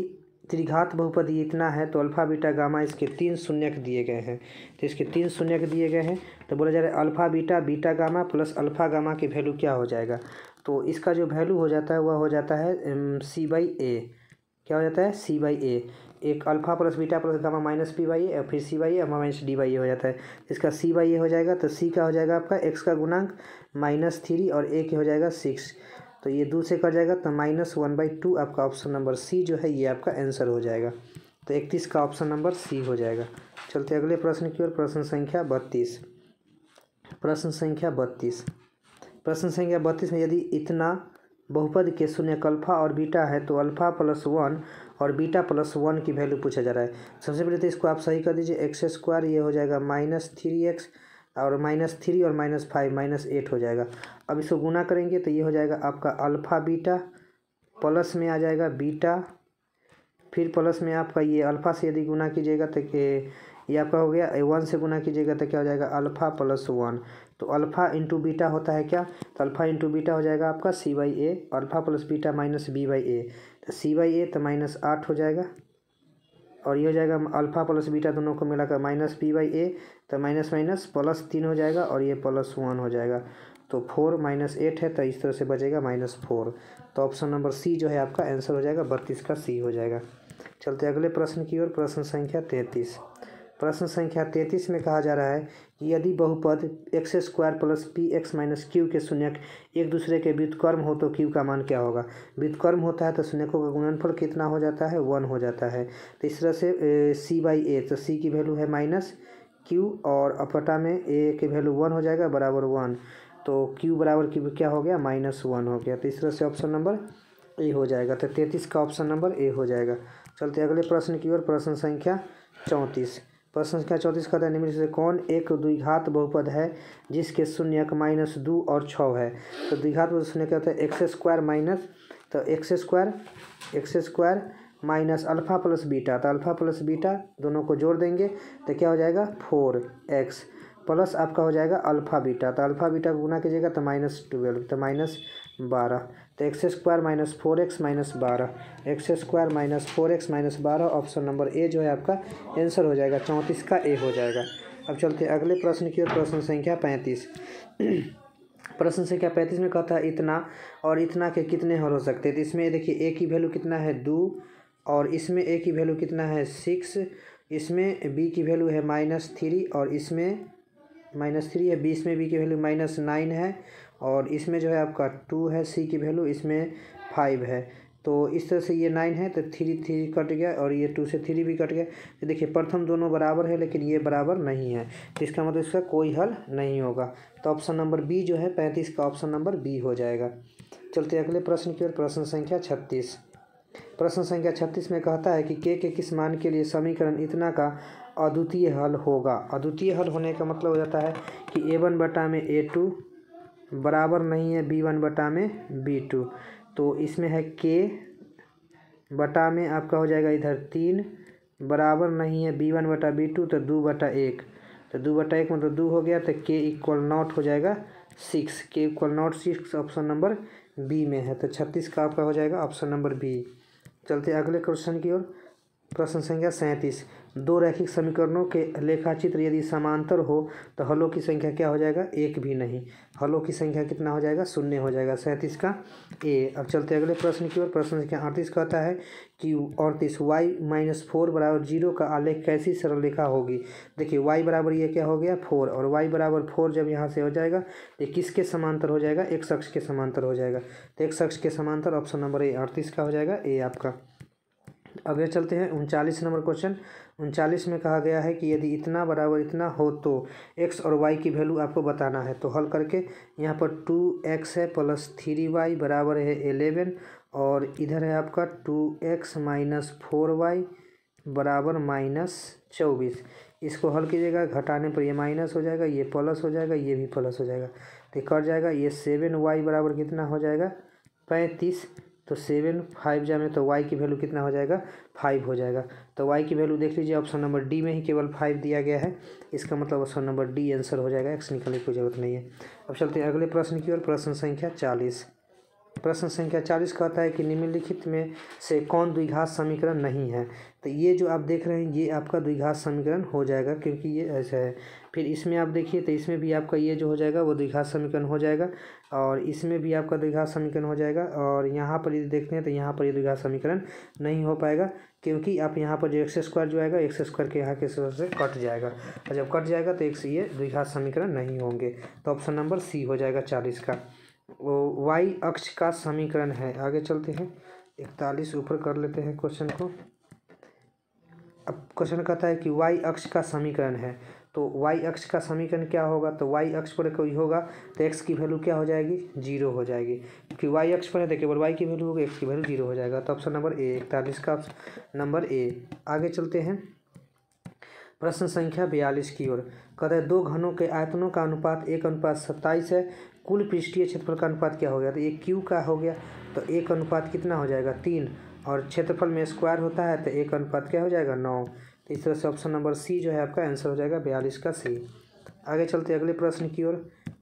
त्रिघात बहुपदी इतना है तो अल्फ़ा बीटा गामा इसके तीन शून्यक दिए गए हैं तो इसके तीन शून्यक दिए गए हैं तो बोला जा रहा है alpha beta beta gamma plus alpha gamma की वैल्यू क्या हो जाएगा तो इसका जो वैल्यू हो जाता है वह हो जाता है सी बाई ए क्या हो जाता है सी बाई ए एक alpha plus beta plus gamma minus p y और फिर c y a minus d y a हो जाता है इसका सी वाई ए हो जाएगा तो सी का हो जाएगा आपका एक्स का गुणांक माइनस थ्री और ए के हो जाएगा सिक्स तो ये दो से कट जाएगा तो माइनस वन बाई टू आपका ऑप्शन नंबर सी जो है ये आपका आंसर हो जाएगा तो इकतीस का ऑप्शन नंबर सी हो जाएगा चलते अगले प्रश्न की ओर प्रश्न संख्या बत्तीस प्रश्न संख्या बत्तीस प्रश्न संख्या बत्तीस में यदि इतना बहुपद के शून्य अल्फा और बीटा है तो अल्फा प्लस वन और बीटा प्लस वन की वैल्यू पूछा जा रहा है सबसे पहले तो इसको आप सही कर दीजिए एक्स स्क्वायर ये हो जाएगा माइनस थ्री एक्स और माइनस थ्री और माइनस फाइव माइनस एट हो जाएगा अब इसको गुना करेंगे तो ये हो जाएगा आपका अल्फ़ा बीटा प्लस में आ जाएगा बीटा फिर प्लस में आपका ये अल्फ़ा से यदि गुना कीजिएगा तो ये आपका हो गया वन से गुना कीजिएगा तो क्या हो जाएगा अल्फ़ा प्लस वन तो अल्फ़ा इंटू बीटा होता है क्या तो अल्फ़ा इंटू बीटा हो जाएगा आपका c y a alpha plus beta minus b by a तो सी बाई ए तो माइनस आठ हो जाएगा और ये हो जाएगा अल्फ़ा प्लस बीटा दोनों को मिलाकर माइनस बी बाई ए तो माइनस माइनस प्लस तीन हो जाएगा और ये प्लस वन हो जाएगा तो फोर माइनस एट है तो इस तरह से बचेगा माइनस फोर तो ऑप्शन नंबर सी जो है आपका आंसर हो जाएगा बत्तीस का सी हो जाएगा चलते अगले प्रश्न की ओर प्रश्न संख्या तैंतीस प्रश्न संख्या तैंतीस में कहा जा रहा है कि यदि बहुपद x square plus p x minus q के शून्यक एक दूसरे के व्युतकर्म हो तो क्यू का मान क्या होगा व्युतकर्म होता है तो शून्यकों का गुणनफल कितना हो जाता है वन हो जाता है तो इस तरह से सी बाई ए तो सी की वैल्यू है माइनस क्यू और अपटा में ए के वैल्यू वन हो जाएगा बराबर वन तो क्यू बराबर क्यू क्या हो गया माइनस वन हो गया तो इस तरह से ऑप्शन नंबर ए हो जाएगा तो तैंतीस का ऑप्शन नंबर ए हो जाएगा चलते अगले प्रश्न की ओर प्रश्न संख्या चौंतीस प्रश्न संख्या चौंतीस कहता है निम्न से कौन एक द्विघात बहुपद है जिसके शून्यक माइनस दो और छः है तो द्विघात बहुपद शून्य कहता है एक्स स्क्वायर माइनस तो x square x square minus alpha plus beta तो अल्फ़ा प्लस बीटा दोनों को जोड़ देंगे तो क्या हो जाएगा फोर एक्स प्लस आपका हो जाएगा अल्फ़ा बीटा तो अल्फ़ा बीटा को गुना कीजिएगा तो माइनस ट्वेल्व तो माइनस बारह तो x square minus four x minus बारह x square minus four x minus बारह ऑप्शन नंबर ए जो है आपका आंसर हो जाएगा चौंतीस का ए हो जाएगा अब चलते हैं अगले प्रश्न की ओर प्रश्न संख्या पैंतीस प्रश्न संख्या पैंतीस में कहता है इतना और इतना के कितने हल हो सकते हैं तो इसमें देखिए ए की वैल्यू कितना है दो और इसमें ए की वैल्यू कितना है सिक्स इसमें बी की वैल्यू है माइनस थ्री और इसमें माइनस थ्री है बीस में बी की वैल्यू माइनस नाइन है और इसमें जो है आपका टू है सी की वैल्यू इसमें फाइव है तो इस तरह से ये नाइन है तो थ्री थ्री कट गया और ये टू से थ्री भी कट गया तो देखिए प्रथम दोनों बराबर है लेकिन ये बराबर नहीं है तो इसका मतलब इसका कोई हल नहीं होगा तो ऑप्शन नंबर बी जो है पैंतीस का ऑप्शन नंबर बी हो जाएगा चलते अगले प्रश्न की ओर प्रश्न संख्या छत्तीस प्रश्न संख्या छत्तीस में कहता है कि के के किस मान के लिए समीकरण इतना का अद्वितीय हल होगा अद्वितीय हल होने का मतलब हो जाता है कि ए वन बटा में ए टू बराबर नहीं है बी वन बटा में बी टू तो इसमें है के बटा में आपका हो जाएगा इधर तीन बराबर नहीं है बी वन बटा बी टू तो दो बटा एक तो दो बटा एक मतलब दो हो गया तो के इक्वल नॉट हो जाएगा सिक्स के equal not six option number B में है तो छत्तीस का आपका हो जाएगा ऑप्शन नंबर बी चलते अगले क्वेश्चन की ओर प्रश्न संख्या सैंतीस दो रैखिक समीकरणों के लेखाचित्र यदि समांतर हो तो हलों की संख्या क्या हो जाएगा एक भी नहीं हलों की संख्या कितना हो जाएगा शून्य हो जाएगा सैंतीस का ए अब चलते अगले प्रश्न की ओर प्रश्न संख्या अड़तीस कहता है कि अड़तीस वाई माइनस फोर बराबर जीरो का आलेख कैसी रेखा होगी देखिए वाई बराबर ये क्या हो गया फोर और वाई बराबर फोर जब यहाँ से हो जाएगा तो किसके समांतर हो जाएगा एक शख्स के समांतर हो जाएगा तो एक शख्स के समांतर ऑप्शन नंबर ए अड़तीस का हो जाएगा ए आपका अगले चलते हैं उनचालीस नंबर क्वेश्चन उनचालीस में कहा गया है कि यदि इतना बराबर इतना हो तो एक्स और वाई की वैल्यू आपको बताना है तो हल करके यहाँ पर टू एक्स है प्लस थ्री वाई बराबर है एलेवन और इधर है आपका two x minus four y बराबर माइनस चौबीस इसको हल कीजिएगा घटाने पर ये माइनस हो जाएगा ये प्लस हो जाएगा ये भी प्लस हो जाएगा तो कट जाएगा ये सेवन वाई बराबर कितना हो जाएगा पैंतीस तो सेवन फाइव जा में तो वाई की वैल्यू कितना हो जाएगा फाइव हो जाएगा तो वाई की वैल्यू देख लीजिए ऑप्शन नंबर डी में ही केवल फाइव दिया गया है इसका मतलब ऑप्शन नंबर डी आंसर हो जाएगा एक्स निकलने की जरूरत नहीं है अब चलते हैं अगले प्रश्न की ओर प्रश्न संख्या चालीस प्रश्न संख्या चालीस कहता है कि निम्नलिखित में से कौन द्विघात समीकरण नहीं है तो ये जो आप देख रहे हैं ये आपका द्विघात समीकरण हो जाएगा क्योंकि ये ऐसा है फिर इसमें आप देखिए तो इसमें भी आपका ये जो हो जाएगा वो द्विघात समीकरण हो जाएगा और इसमें भी आपका द्विघात समीकरण हो जाएगा और यहाँ पर यदि देखते हैं तो यहाँ पर ये द्विघात समीकरण नहीं हो पाएगा क्योंकि आप यहाँ पर जो एक्स स्क्वायर जो आएगा एक्स स्क्वायर के यहाँ के से कट जाएगा और जब कट जाएगा तो एक से ये द्विघात समीकरण नहीं होंगे तो ऑप्शन नंबर सी हो जाएगा चालीस का वाई अक्ष का समीकरण है आगे चलते हैं इकतालीस ऊपर कर लेते हैं क्वेश्चन को अब क्वेश्चन कहता है कि वाई अक्ष का समीकरण है तो वाई अक्ष का समीकरण क्या होगा तो वाई अक्ष पर कोई होगा तो एक्स की वैल्यू क्या हो जाएगी जीरो हो जाएगी क्योंकि वाई अक्ष पर है तो केवल वाई की वैल्यू होगी एक्स की वैल्यू जीरो हो जाएगा तो ऑप्शन नंबर ए इकतालीस का नंबर ए आगे चलते हैं प्रश्न संख्या बयालीस की ओर कहते दो घनों के आयतनों का अनुपात एक अनुपात सत्ताईस है कुल पृष्ठीय क्षेत्रफल का अनुपात क्या हो गया तो एक क्यू का हो गया तो एक अनुपात कितना हो जाएगा तीन और क्षेत्रफल में स्क्वायर होता है तो एक अनुपात क्या हो जाएगा नौ इस तरह से ऑप्शन नंबर सी जो है आपका आंसर हो जाएगा बयालीस का सी आगे चलते अगले प्रश्न की ओर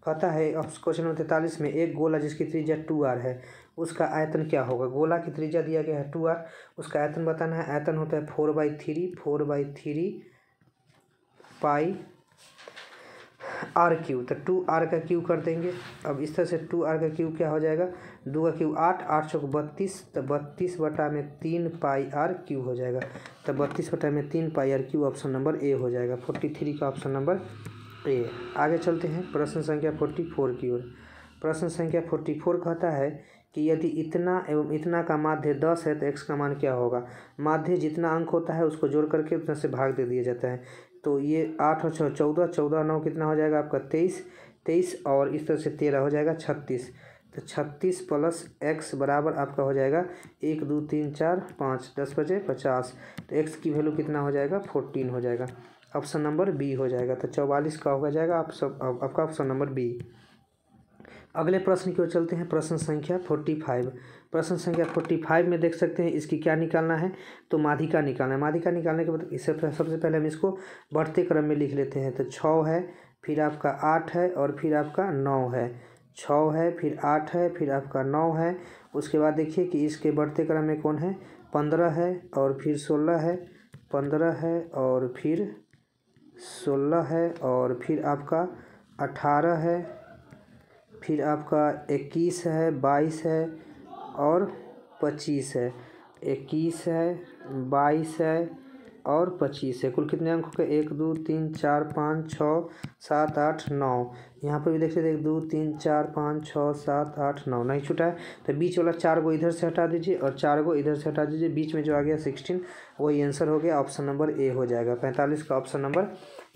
कहता है क्वेश्चन नंबर तैंतालीस में एक गोला जिसकी त्रिज्या टू आर है उसका आयतन क्या होगा गोला की त्रिज्या दिया गया है टू आर उसका आयतन बताना है आयतन होता है four by three four by three pi r cube तो टू आर का क्यू कर देंगे अब इस तरह से टू आर का क्यू क्या हो जाएगा दो का क्यू आठ आठ सौ बत्तीस तो बत्तीस बटा में तीन पाई आर क्यू हो जाएगा तो बत्तीस बटा में तीन pi r cube option number A हो जाएगा फोर्टी थ्री का ऑप्शन नंबर ए आगे चलते हैं प्रश्न संख्या फोर्टी फोर की ओर प्रश्न संख्या फोर्टी फोर कहता है कि यदि इतना एवं इतना का माध्य दस है तो एक्स का मान क्या होगा माध्य जितना अंक होता है उसको जोड़ करके उतना से भाग दे दिया जाता है तो ये आठ और छः चौदह चौदह नौ कितना हो जाएगा आपका तेईस तेईस और इस तरह से तेरह हो जाएगा छत्तीस तो छत्तीस प्लस एक्स बराबर आपका हो जाएगा एक दो तीन चार पाँच दस बजे पचास तो एक्स की वैल्यू कितना हो जाएगा फोर्टीन हो जाएगा ऑप्शन नंबर बी हो जाएगा तो चौवालीस का होगा जाएगा आप सब आपका ऑप्शन नंबर बी अगले प्रश्न की ओर चलते हैं प्रश्न संख्या फोर्टी फाइव प्रश्न संख्या फोर्टी फाइव में देख सकते हैं इसकी क्या निकालना है तो माधिका निकालना है माधिका निकालने के बाद इससे सबसे पहले हम इसको बढ़ते क्रम में लिख लेते हैं तो छः है फिर आपका आठ है और फिर आपका नौ है छः है फिर आठ है फिर आपका नौ है उसके बाद देखिए कि इसके बढ़ते क्रम में कौन है पंद्रह है और फिर सोलह है पंद्रह है और फिर सोलह है और फिर आपका अठारह है फिर आपका इक्कीस है बाईस है और पच्चीस है इक्कीस है बाईस है और पच्चीस है कुल कितने अंकों के एक दो तीन चार पाँच छः सात आठ नौ यहाँ पर भी देख सकते एक दो तीन चार पाँच छः सात आठ नौ नहीं छूटा है तो बीच वाला चार को इधर से हटा दीजिए और चार को इधर से हटा दीजिए बीच में जो आ गया सिक्सटीन वही आंसर हो गया ऑप्शन नंबर ए हो जाएगा पैंतालीस का ऑप्शन नंबर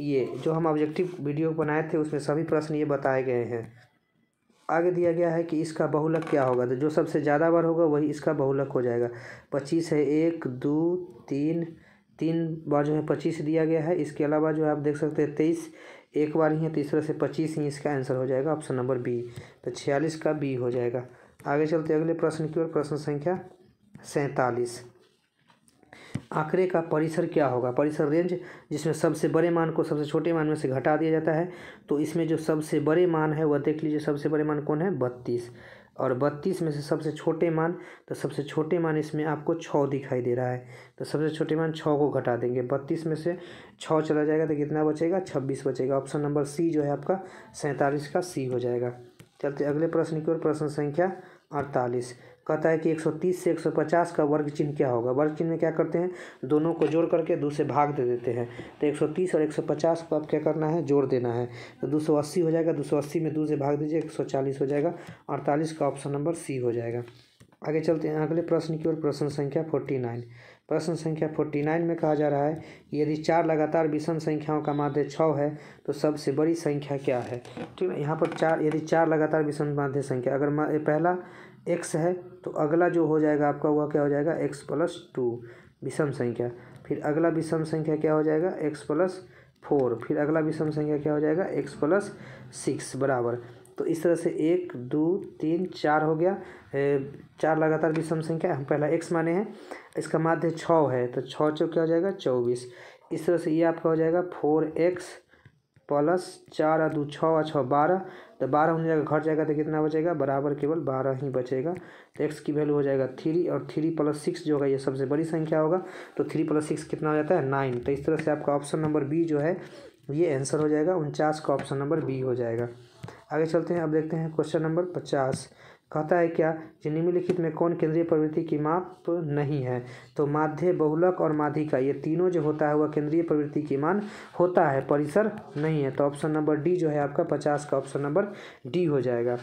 ये जो हम ऑब्जेक्टिव वीडियो बनाए थे उसमें सभी प्रश्न ये बताए गए हैं आगे दिया गया है कि इसका बहुलक क्या होगा तो जो सबसे ज़्यादा बार होगा वही इसका बहुलक हो जाएगा पच्चीस है एक दो तीन तीन बार जो है पच्चीस दिया गया है इसके अलावा जो है आप देख सकते हैं तेईस एक बार ही है तीसरा से पच्चीस ही इसका आंसर हो जाएगा ऑप्शन नंबर बी तो छियालीस का बी हो जाएगा आगे चलते अगले प्रश्न की ओर प्रश्न संख्या सैंतालीस आंकड़े का परिसर क्या होगा परिसर रेंज जिसमें सबसे बड़े मान को सबसे छोटे मान में से घटा दिया जाता है तो इसमें जो सबसे बड़े मान है वह देख लीजिए सबसे बड़े मान कौन है बत्तीस और बत्तीस में से सबसे छोटे मान तो सबसे छोटे मान इसमें आपको छः दिखाई दे रहा है तो सबसे छोटे मान छः को घटा देंगे बत्तीस में से छः चला जाएगा तो कितना बचेगा छब्बीस बचेगा ऑप्शन नंबर सी जो है आपका सैंतालीस का सी हो जाएगा चलते अगले प्रश्न की ओर प्रश्न संख्या अड़तालीस कहता है कि 130 से 150 का वर्ग चिन्ह क्या होगा वर्ग चिन्ह में क्या करते हैं दोनों को जोड़ करके दो से भाग दे देते हैं तो 130 और 150 को आप क्या करना है जोड़ देना है तो 280 हो जाएगा 280 में दो से भाग दीजिए 140 हो जाएगा अड़तालीस का ऑप्शन नंबर सी हो जाएगा आगे चलते हैं अगले प्रश्न की ओर प्रश्न संख्या फोर्टी नाइन प्रश्न संख्या फोर्टी नाइन में कहा जा रहा है कि यदि चार लगातार विषम संख्याओं का माध्य छः है तो सबसे बड़ी संख्या क्या है ठीक है यहाँ पर चार यदि चार लगातार विषम माध्य संख्या अगर पहला एक्स है तो अगला जो हो जाएगा आपका वह क्या हो जाएगा एक्स प्लस टू विषम संख्या फिर अगला विषम संख्या क्या हो जाएगा एक्स प्लस फोर फिर अगला विषम संख्या क्या हो जाएगा एक्स प्लस सिक्स बराबर तो इस तरह से एक दो तीन चार हो गया चार लगातार विषम संख्या हम पहला एक्स माने हैं इसका माध्य छः है तो छः चौ क्या हो जाएगा चौबीस इस तरह से ये आपका हो जाएगा फोर एक्स प्लस चार दो छः और छः बारह तो बारह होने जाएगा घट जाएगा तो कितना बचेगा बराबर केवल बारह ही बचेगा तो एक्स की वैल्यू हो जाएगा थ्री और थ्री प्लस सिक्स जो होगा ये सबसे बड़ी संख्या होगा तो थ्री प्लस सिक्स कितना हो जाता है नाइन तो इस तरह से आपका ऑप्शन नंबर बी जो है ये आंसर हो जाएगा उनचास का ऑप्शन नंबर बी हो जाएगा आगे चलते हैं अब देखते हैं क्वेश्चन नंबर पचास कहता है क्या कि निम्नलिखित में कौन केंद्रीय प्रवृत्ति की माप नहीं है तो माध्य बहुलक और माधिका ये तीनों जो होता है वह केंद्रीय प्रवृत्ति की मान होता है परिसर नहीं है तो ऑप्शन नंबर डी जो है आपका पचास का ऑप्शन नंबर डी हो जाएगा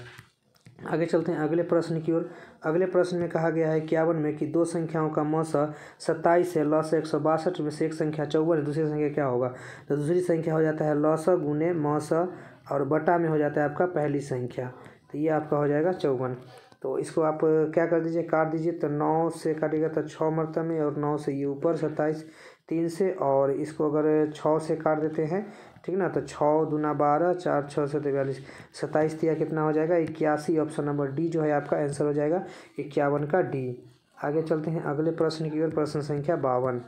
आगे चलते हैं अगले प्रश्न की ओर अगले प्रश्न में कहा गया है इक्यावन में कि दो संख्याओं का मस सत्ताईस है लस एक सौ बासठ में से एक संख्या चौवन है दूसरी संख्या क्या होगा तो दूसरी संख्या हो जाता है लस गुने मस और बटा में हो जाता है आपका पहली संख्या तो ये आपका हो जाएगा चौवन तो इसको आप क्या कर दीजिए काट दीजिए तो नौ से काटेगा तो छः मरतब में और नौ से ये ऊपर सत्ताईस तीन से और इसको अगर छः से काट देते हैं ठीक ना तो छः दूना बारह चार छः से बयालीस सत्ताईस दिया कितना हो जाएगा इक्यासी ऑप्शन नंबर डी जो है आपका आंसर हो जाएगा इक्यावन का डी आगे चलते हैं अगले प्रश्न की ओर प्रश्न संख्या बावन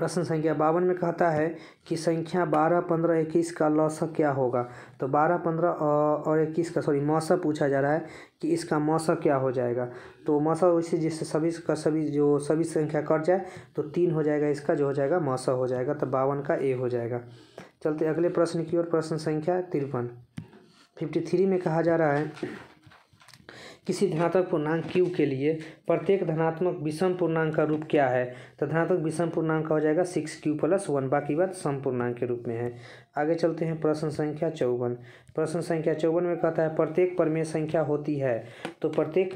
प्रश्न संख्या बावन में कहता है कि संख्या बारह पंद्रह इक्कीस का लॉस क्या होगा तो बारह पंद्रह और इक्कीस का सॉरी मौसम पूछा जा रहा है कि इसका मौसम क्या हो जाएगा तो मौसम वैसे जिससे सभी का सभी जो सभी संख्या कट जाए तो तीन हो जाएगा इसका जो हो जाएगा मौसम हो जाएगा तो बावन का ए हो जाएगा चलते अगले प्रश्न की ओर प्रश्न संख्या तिरपन फिफ्टी थ्री में कहा जा रहा है किसी धनात्मक पूर्णांक Q के लिए प्रत्येक धनात्मक विषम पूर्णांक का रूप क्या है तो धनात्मक विषम पूर्णांक का हो जाएगा सिक्स क्यू प्लस वन बाकी बात सम पूर्णांक के रूप में है आगे चलते हैं प्रश्न संख्या चौवन प्रश्न संख्या चौवन में कहता है प्रत्येक परमेय संख्या होती है तो प्रत्येक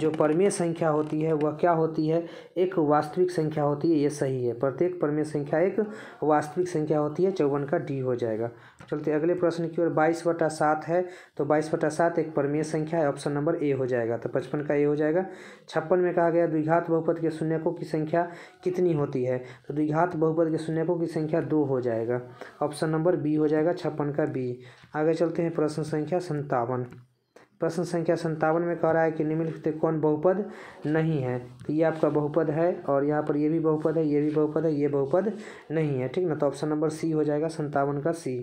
जो परमेय संख्या होती है वह क्या होती है एक वास्तविक संख्या होती है ये सही है प्रत्येक परमेय संख्या एक वास्तविक संख्या होती है चौवन का डी हो जाएगा चलते अगले प्रश्न की ओर बाईस बटा सात है तो बाईस बटा सात एक परमीय संख्या है ऑप्शन नंबर ए हो जाएगा तो पचपन का ए हो जाएगा छप्पन में कहा गया द्विघात बहुपद के शून्यकों की संख्या कितनी होती है तो द्विघात बहुपद के शून्यकों की संख्या दो हो जाएगा ऑप्शन नंबर बी हो जाएगा छप्पन का बी आगे चलते हैं प्रश्न संख्या संतावन प्रश्न संख्या संतावन में कह रहा है कि निम्नलिखित कौन बहुपद नहीं है तो ये आपका बहुपद है और यहाँ पर ये भी बहुपद है ये भी बहुपद है ये बहुपद नहीं है ठीक ना तो ऑप्शन नंबर सी हो जाएगा संतावन का सी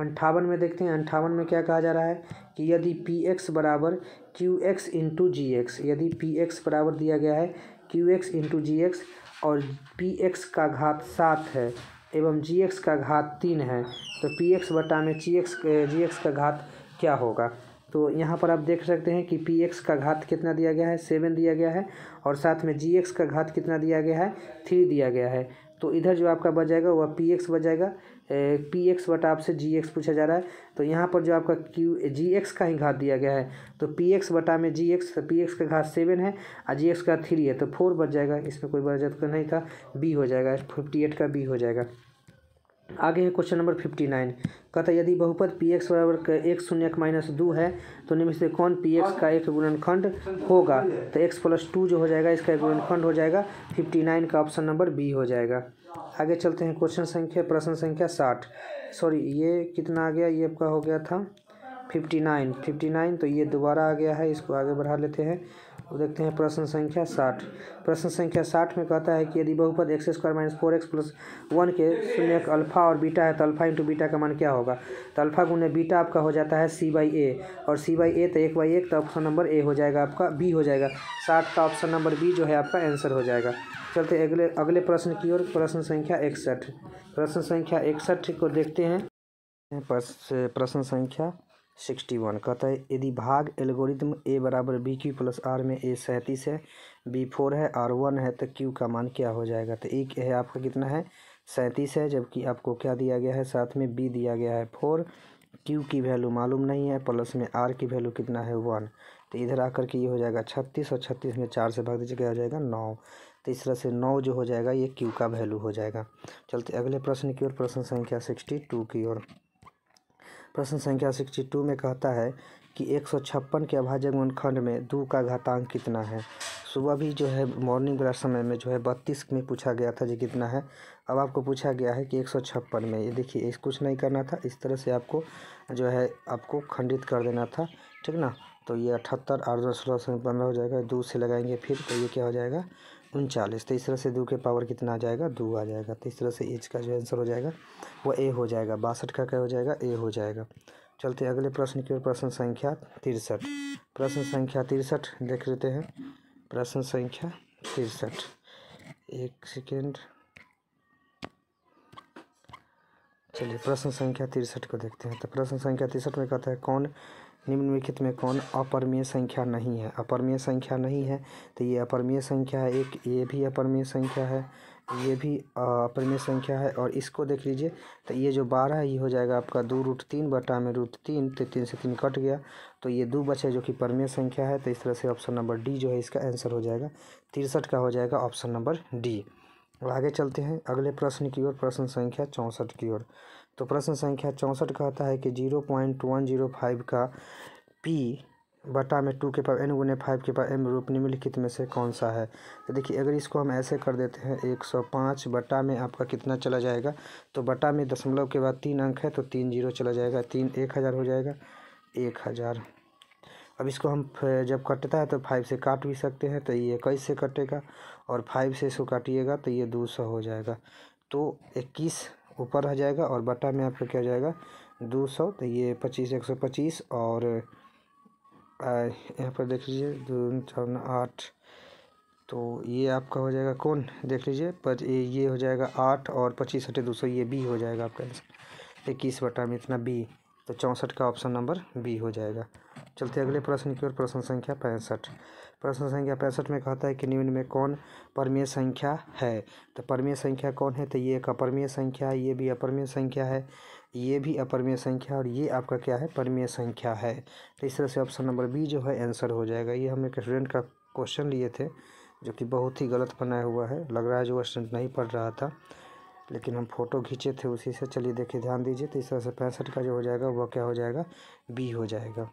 अंठावन में देखते हैं अंठावन में क्या कहा जा रहा है कि यदि पी एक्स बराबर q x into g x यदि पी एक्स बराबर दिया गया है q x into g x और पी एक्स का घात सात है एवं जी एक्स का घात तीन है तो पी एक्स बटा में जी एक्स जी एक्स का घात क्या होगा तो यहाँ पर आप देख सकते हैं कि पी एक्स का घात कितना दिया गया है सेवन दिया गया है और साथ में जी एक्स का घात कितना दिया गया है थ्री दिया गया है तो इधर जो आपका बच जाएगा वह पी एक्स बच जाएगा पी एक्स बट आपसे जी एक्स पूछा जा रहा है तो यहाँ पर जो आपका क्यू जी एक्स का ही घात दिया गया है तो पी एक्स बटा में जी एक्स पी एक्स का घात सेवन है और जी एक्स का थ्री है तो फोर बच जाएगा इसमें कोई बचत नहीं था बी हो जाएगा फिफ्टी एट का बी हो जाएगा आगे है क्वेश्चन नंबर फिफ्टी नाइन कहता यदि बहुपद पी एक्स बराबर एक शून्य एक माइनस दो है तो निम्न से कौन पी एक्स का एक गुणनखंड होगा तो एक्स प्लस टू जो हो जाएगा इसका एक गुणनखंड हो जाएगा फिफ्टी नाइन का ऑप्शन नंबर बी हो जाएगा आगे चलते हैं क्वेश्चन संख्या प्रश्न संख्या साठ सॉरी ये कितना आ गया ये आपका हो गया था फिफ्टी नाइन फिफ्टी नाइन तो ये दोबारा आ गया है इसको आगे बढ़ा लेते हैं अब देखते हैं प्रश्न संख्या साठ प्रश्न संख्या साठ में कहता है कि यदि बहुपद x square minus four x plus one के शून्य अल्फा और बीटा है तो अल्फा इंटू बीटा का मान क्या होगा तो अल्फा गुने बीटा आपका हो जाता है सी बाई ए और सी बाई ए तो एक बाई एक तो ऑप्शन नंबर ए हो जाएगा आपका बी हो जाएगा साठ का ऑप्शन नंबर बी जो है आपका आंसर हो जाएगा चलते अगले अगले प्रश्न की ओर प्रश्न संख्या इकसठ प्रश्न संख्या इकसठ को देखते हैं प्रश्न संख्या सिक्सटी वन कहता है यदि भाग एल्गोरिथम ए बराबर बी क्यू प्लस आर में ए सैंतीस है बी फोर है आर वन है तो क्यू का मान क्या हो जाएगा तो एक है आपका कितना है सैंतीस है जबकि आपको क्या दिया गया है साथ में बी दिया गया है फोर क्यू की वैल्यू मालूम नहीं है प्लस में आर की वैल्यू कितना है वन तो इधर आकर के ये हो जाएगा छत्तीस और छत्तीस में चार से भाग दीजिए क्या हो जाएगा नौ तो इस तरह से नौ जो हो जाएगा ये क्यू का वैल्यू हो जाएगा चलते अगले प्रश्न की ओर प्रश्न संख्या सिक्सटी टू की ओर प्रश्न संख्या सिक्सटी टू में कहता है कि एक सौ छप्पन के अभाजक मनखंड में दो का घातांक कितना है सुबह भी जो है मॉर्निंग वाला समय में जो है बत्तीस में पूछा गया था जी कितना है अब आपको पूछा गया है कि एक सौ छप्पन में ये देखिए इस कुछ नहीं करना था इस तरह से आपको जो है आपको खंडित कर देना था ठीक ना तो ये अठहत्तर आठ दस सोलह सौ पंद्रह हो जाएगा दो से लगाएंगे फिर तो ये क्या हो जाएगा उनचालीस तो इस तरह से दो के पावर कितना आ जाएगा दो आ जाएगा तो इस तरह से एच का जो आंसर हो जाएगा वो ए हो जाएगा बासठ का क्या हो जाएगा ए हो जाएगा चलते अगले प्रश्न की ओर प्रश्न संख्या तिरसठ प्रश्न संख्या तिरसठ देख लेते हैं प्रश्न संख्या तिरसठ एक सेकेंड चलिए प्रश्न संख्या तिरसठ को देखते हैं तो प्रश्न संख्या तिरसठ में कहता है कौन निम्नलिखित में कौन अपरमेय संख्या नहीं है अपरमेय संख्या नहीं है तो ये अपरमेय संख्या है एक ये भी अपरमेय संख्या है ये भी अपरमेय संख्या है और इसको देख लीजिए तो ये जो बारह है ये हो जाएगा आपका दो रूट तीन बटा में रूट तीन तो तीन से तीन कट गया तो ये दो बचे जो कि परमेय संख्या है तो इस तरह से ऑप्शन नंबर डी जो है इसका आंसर हो जाएगा तिरसठ का हो जाएगा ऑप्शन नंबर डी आगे चलते हैं अगले प्रश्न की ओर प्रश्न संख्या चौंसठ की ओर तो प्रश्न संख्या चौंसठ कहता है कि zero point one zero five का पी बटा में टू के पावर एन गुने फाइव के पावर एम रूप निम्नलिखित में से कौन सा है तो देखिए अगर इसको हम ऐसे कर देते हैं एक सौ पाँच बटा में आपका कितना चला जाएगा तो बटा में दशमलव के बाद तीन अंक है तो तीन जीरो चला जाएगा तीन एक हज़ार हो जाएगा एक हज़ार अब इसको हम जब कटता है तो फाइव से काट भी सकते हैं तो ये इक्कीस से कटेगा और फाइव से इसको काटिएगा तो ये दो सौ हो जाएगा तो इक्कीस ऊपर रह जाएगा और बटा में आपका क्या हो जाएगा दो सौ तो ये पच्चीस एक सौ पच्चीस और यहाँ पर देख लीजिए दो छवन आठ तो ये आपका हो जाएगा कौन देख लीजिए पर ये हो जाएगा आठ और पच्चीस हटे दो सौ ये बी हो जाएगा आपका आंसर इक्कीस बटा में इतना बी तो चौंसठ का ऑप्शन नंबर बी हो जाएगा चलते अगले प्रश्न की ओर प्रश्न संख्या पैंसठ प्रश्न संख्या पैंसठ में कहता है कि निम्न में कौन परमीय संख्या है तो परमीय संख्या कौन है तो ये एक अपरमीय संख्या है ये भी अपरमीय संख्या है ये भी अपरमेय संख्या और ये आपका क्या है परमेय संख्या है तो इस तरह से ऑप्शन नंबर बी जो है आंसर हो जाएगा ये हम एक स्टूडेंट का क्वेश्चन लिए थे जो कि बहुत ही गलत बनाया हुआ है लग रहा है जो स्टूडेंट नहीं पढ़ रहा था लेकिन हम फोटो खींचे थे उसी से चलिए देखिए ध्यान दीजिए तो इस तरह से पैंसठ का जो हो जाएगा वह क्या हो जाएगा बी हो जाएगा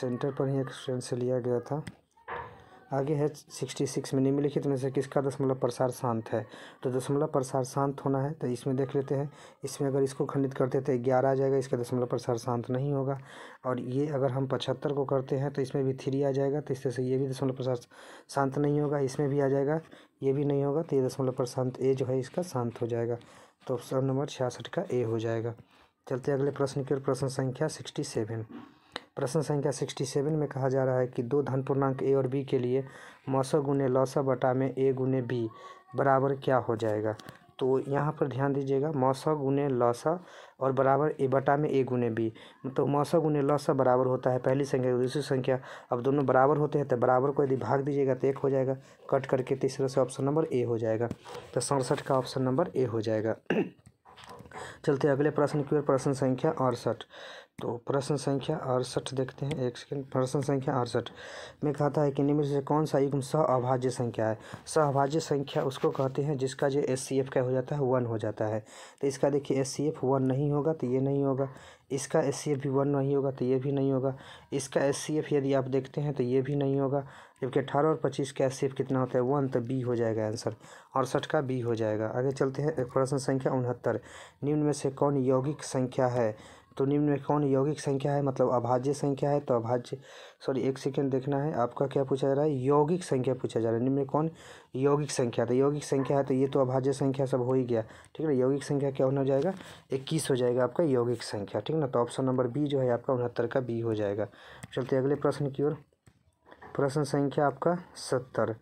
सेंटर पर ही एक स्टूडेंट से लिया गया था आगे है सिक्सटी सिक्स में निम्नलिखित में से किसका दशमलव प्रसार शांत है तो दशमलव प्रसार शांत होना है तो इसमें देख लेते हैं इसमें अगर इसको खंडित करते तो ग्यारह आ जाएगा इसका दशमलव प्रसार शांत नहीं होगा और ये अगर हम पचहत्तर को करते हैं तो इसमें भी थ्री आ जाएगा तो इस तरह से ये भी दशमलव प्रसार शांत नहीं होगा इसमें भी आ जाएगा ये भी नहीं होगा तो ये दशमलव प्रशांत ए जो है इसका शांत हो जाएगा तो ऑप्शन नंबर छियासठ का ए हो जाएगा चलते अगले प्रश्न की ओर प्रश्न संख्या सिक्सटी सेवन प्रश्न संख्या सिक्सटी सेवन में कहा जा रहा है कि दो धन पूर्णांक ए और बी के लिए मौस गुने लौस बटा में ए गुने बी बराबर क्या हो जाएगा तो यहाँ पर ध्यान दीजिएगा मौस गुने लौस और बराबर ए बटा में ए गुने बी तो मौस गुने लौस बराबर होता है पहली संख्या दूसरी संख्या अब दोनों बराबर होते हैं तो बराबर को यदि भाग दीजिएगा तो एक हो जाएगा कट करके तीसरे से ऑप्शन नंबर ए हो जाएगा तो सड़सठ का ऑप्शन नंबर ए हो जाएगा *clears throat* चलते अगले प्रश्न की ओर प्रश्न संख्या अड़सठ तो प्रश्न संख्या अड़सठ देखते हैं एक सेकंड प्रश्न संख्या अड़सठ में कहता है कि निम्न से कौन सा युग्म सह अभाज्य संख्या है सह अभाज्य संख्या उसको कहते हैं जिसका जो एस सी एफ का हो जाता है वन हो जाता है तो इसका देखिए एस सी एफ वन नहीं होगा तो ये नहीं होगा इसका एस सी एफ भी वन नहीं होगा तो ये भी नहीं होगा इसका एस सी एफ यदि आप देखते हैं तो ये भी नहीं होगा जबकि अठारह और पच्चीस का एस सी एफ कितना होता है वन तो बी हो जाएगा आंसर अड़सठ का बी हो जाएगा आगे चलते हैं प्रश्न संख्या उनहत्तर निम्न में से कौन यौगिक संख्या है तो निम्न में कौन यौगिक संख्या है मतलब अभाज्य संख्या है तो अभाज्य सॉरी एक सेकेंड देखना है आपका क्या पूछा जा रहा है यौगिक संख्या पूछा जा रहा है निम्न में कौन यौगिक संख्या तो यौगिक संख्या है तो ये तो अभाज्य संख्या सब हो ही गया ठीक है ना यौगिक संख्या क्या होना हो जाएगा इक्कीस हो जाएगा आपका यौगिक संख्या ठीक ना तो ऑप्शन नंबर बी जो है आपका उनहत्तर का बी हो जाएगा चलते अगले प्रश्न की ओर प्रश्न संख्या आपका सत्तर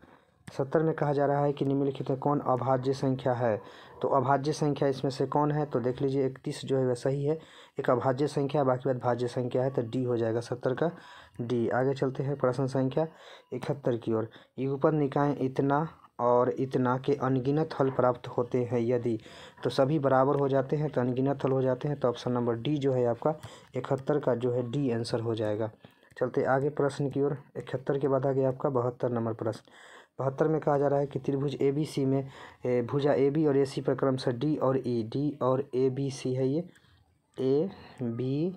सत्तर में कहा जा रहा है कि निम्नलिखित में कौन अभाज्य संख्या है तो अभाज्य संख्या इसमें से कौन है तो देख लीजिए इकतीस जो है वह सही है एक अभाज्य संख्या बाकी बात भाज्य संख्या है तो डी हो जाएगा सत्तर का डी आगे चलते हैं प्रश्न संख्या इकहत्तर की ओर युगपद निकाय इतना और इतना के अनगिनत हल प्राप्त होते हैं यदि तो सभी बराबर हो जाते हैं तो अनगिनत हल हो जाते हैं तो ऑप्शन नंबर डी जो है आपका इकहत्तर का जो है डी आंसर हो जाएगा चलते आगे प्रश्न की ओर इकहत्तर के बाद आ गया आपका बहत्तर नंबर प्रश्न बहत्तर में कहा जा रहा है कि त्रिभुज ए बी सी में भुजा ए बी और ए सी पर क्रमशः डी और ई e। डी और ए बी सी है ये ए बी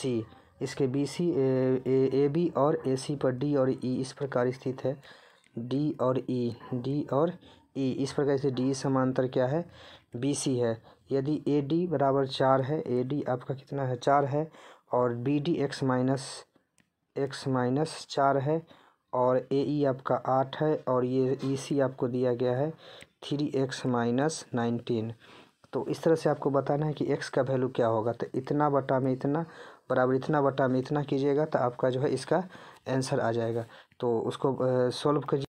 सी इसके B C A A B और ए सी पर डी और ई e इस प्रकार स्थित है डी और ई e, डी और ई e, इस प्रकार से डी समांतर क्या है बी सी है यदि ए डी बराबर चार है ए डी आपका कितना है चार है और b d x minus x minus चार है और ए ई e आपका आठ है और ये ई e, सी आपको दिया गया है थ्री एक्स माइनस नाइनटीन तो इस तरह से आपको बताना है कि एक्स का वैल्यू क्या होगा तो इतना बटा में इतना बराबर इतना बटा में इतना कीजिएगा तो आपका जो है इसका आंसर आ जाएगा तो उसको सॉल्व कीजिए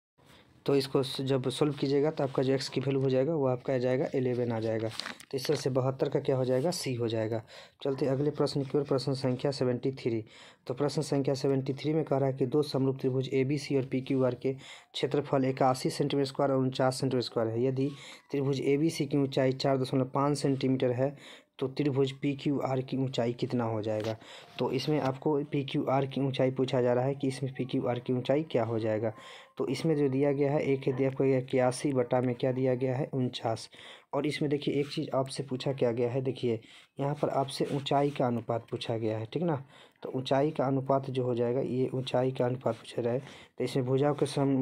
तो इसको जब सोल्व कीजिएगा तो आपका जो एक्स की वैल्यू हो जाएगा वो आपका आ जाएगा एलेवन आ जाएगा तो इस तरह से बहत्तर का क्या हो जाएगा सी हो जाएगा चलते अगले प्रश्न की ओर प्रश्न संख्या सेवेंटी थ्री तो प्रश्न संख्या सेवेंटी थ्री में कह रहा है कि दो समरूप त्रिभुज ए बी सी और पी क्यू आर के क्षेत्रफल इक्यासी सेंटीमीटर स्क्वायर और उनचास सेंटीमीटर स्क्वायर है यदि त्रिभुज ए बी सी की ऊंचाई चार दशमलव पाँच सेंटीमीटर है तो त्रिभुज पी क्यू आर की ऊंचाई कितना हो जाएगा तो इसमें आपको पी क्यू आर की ऊंचाई पूछा जा रहा है कि इसमें पी क्यू आर की ऊंचाई क्या हो जाएगा तो इसमें जो दिया गया है एक दिया आपको इक्यासी बटा में क्या दिया गया है उनचास और इसमें देखिए एक चीज़ आपसे पूछा क्या गया है देखिए यहाँ पर आपसे ऊँचाई का अनुपात पूछा गया है ठीक ना तो ऊंचाई का अनुपात जो हो जाएगा ये ऊंचाई का अनुपात पूछा जाए तो इसमें भुजाओं के सम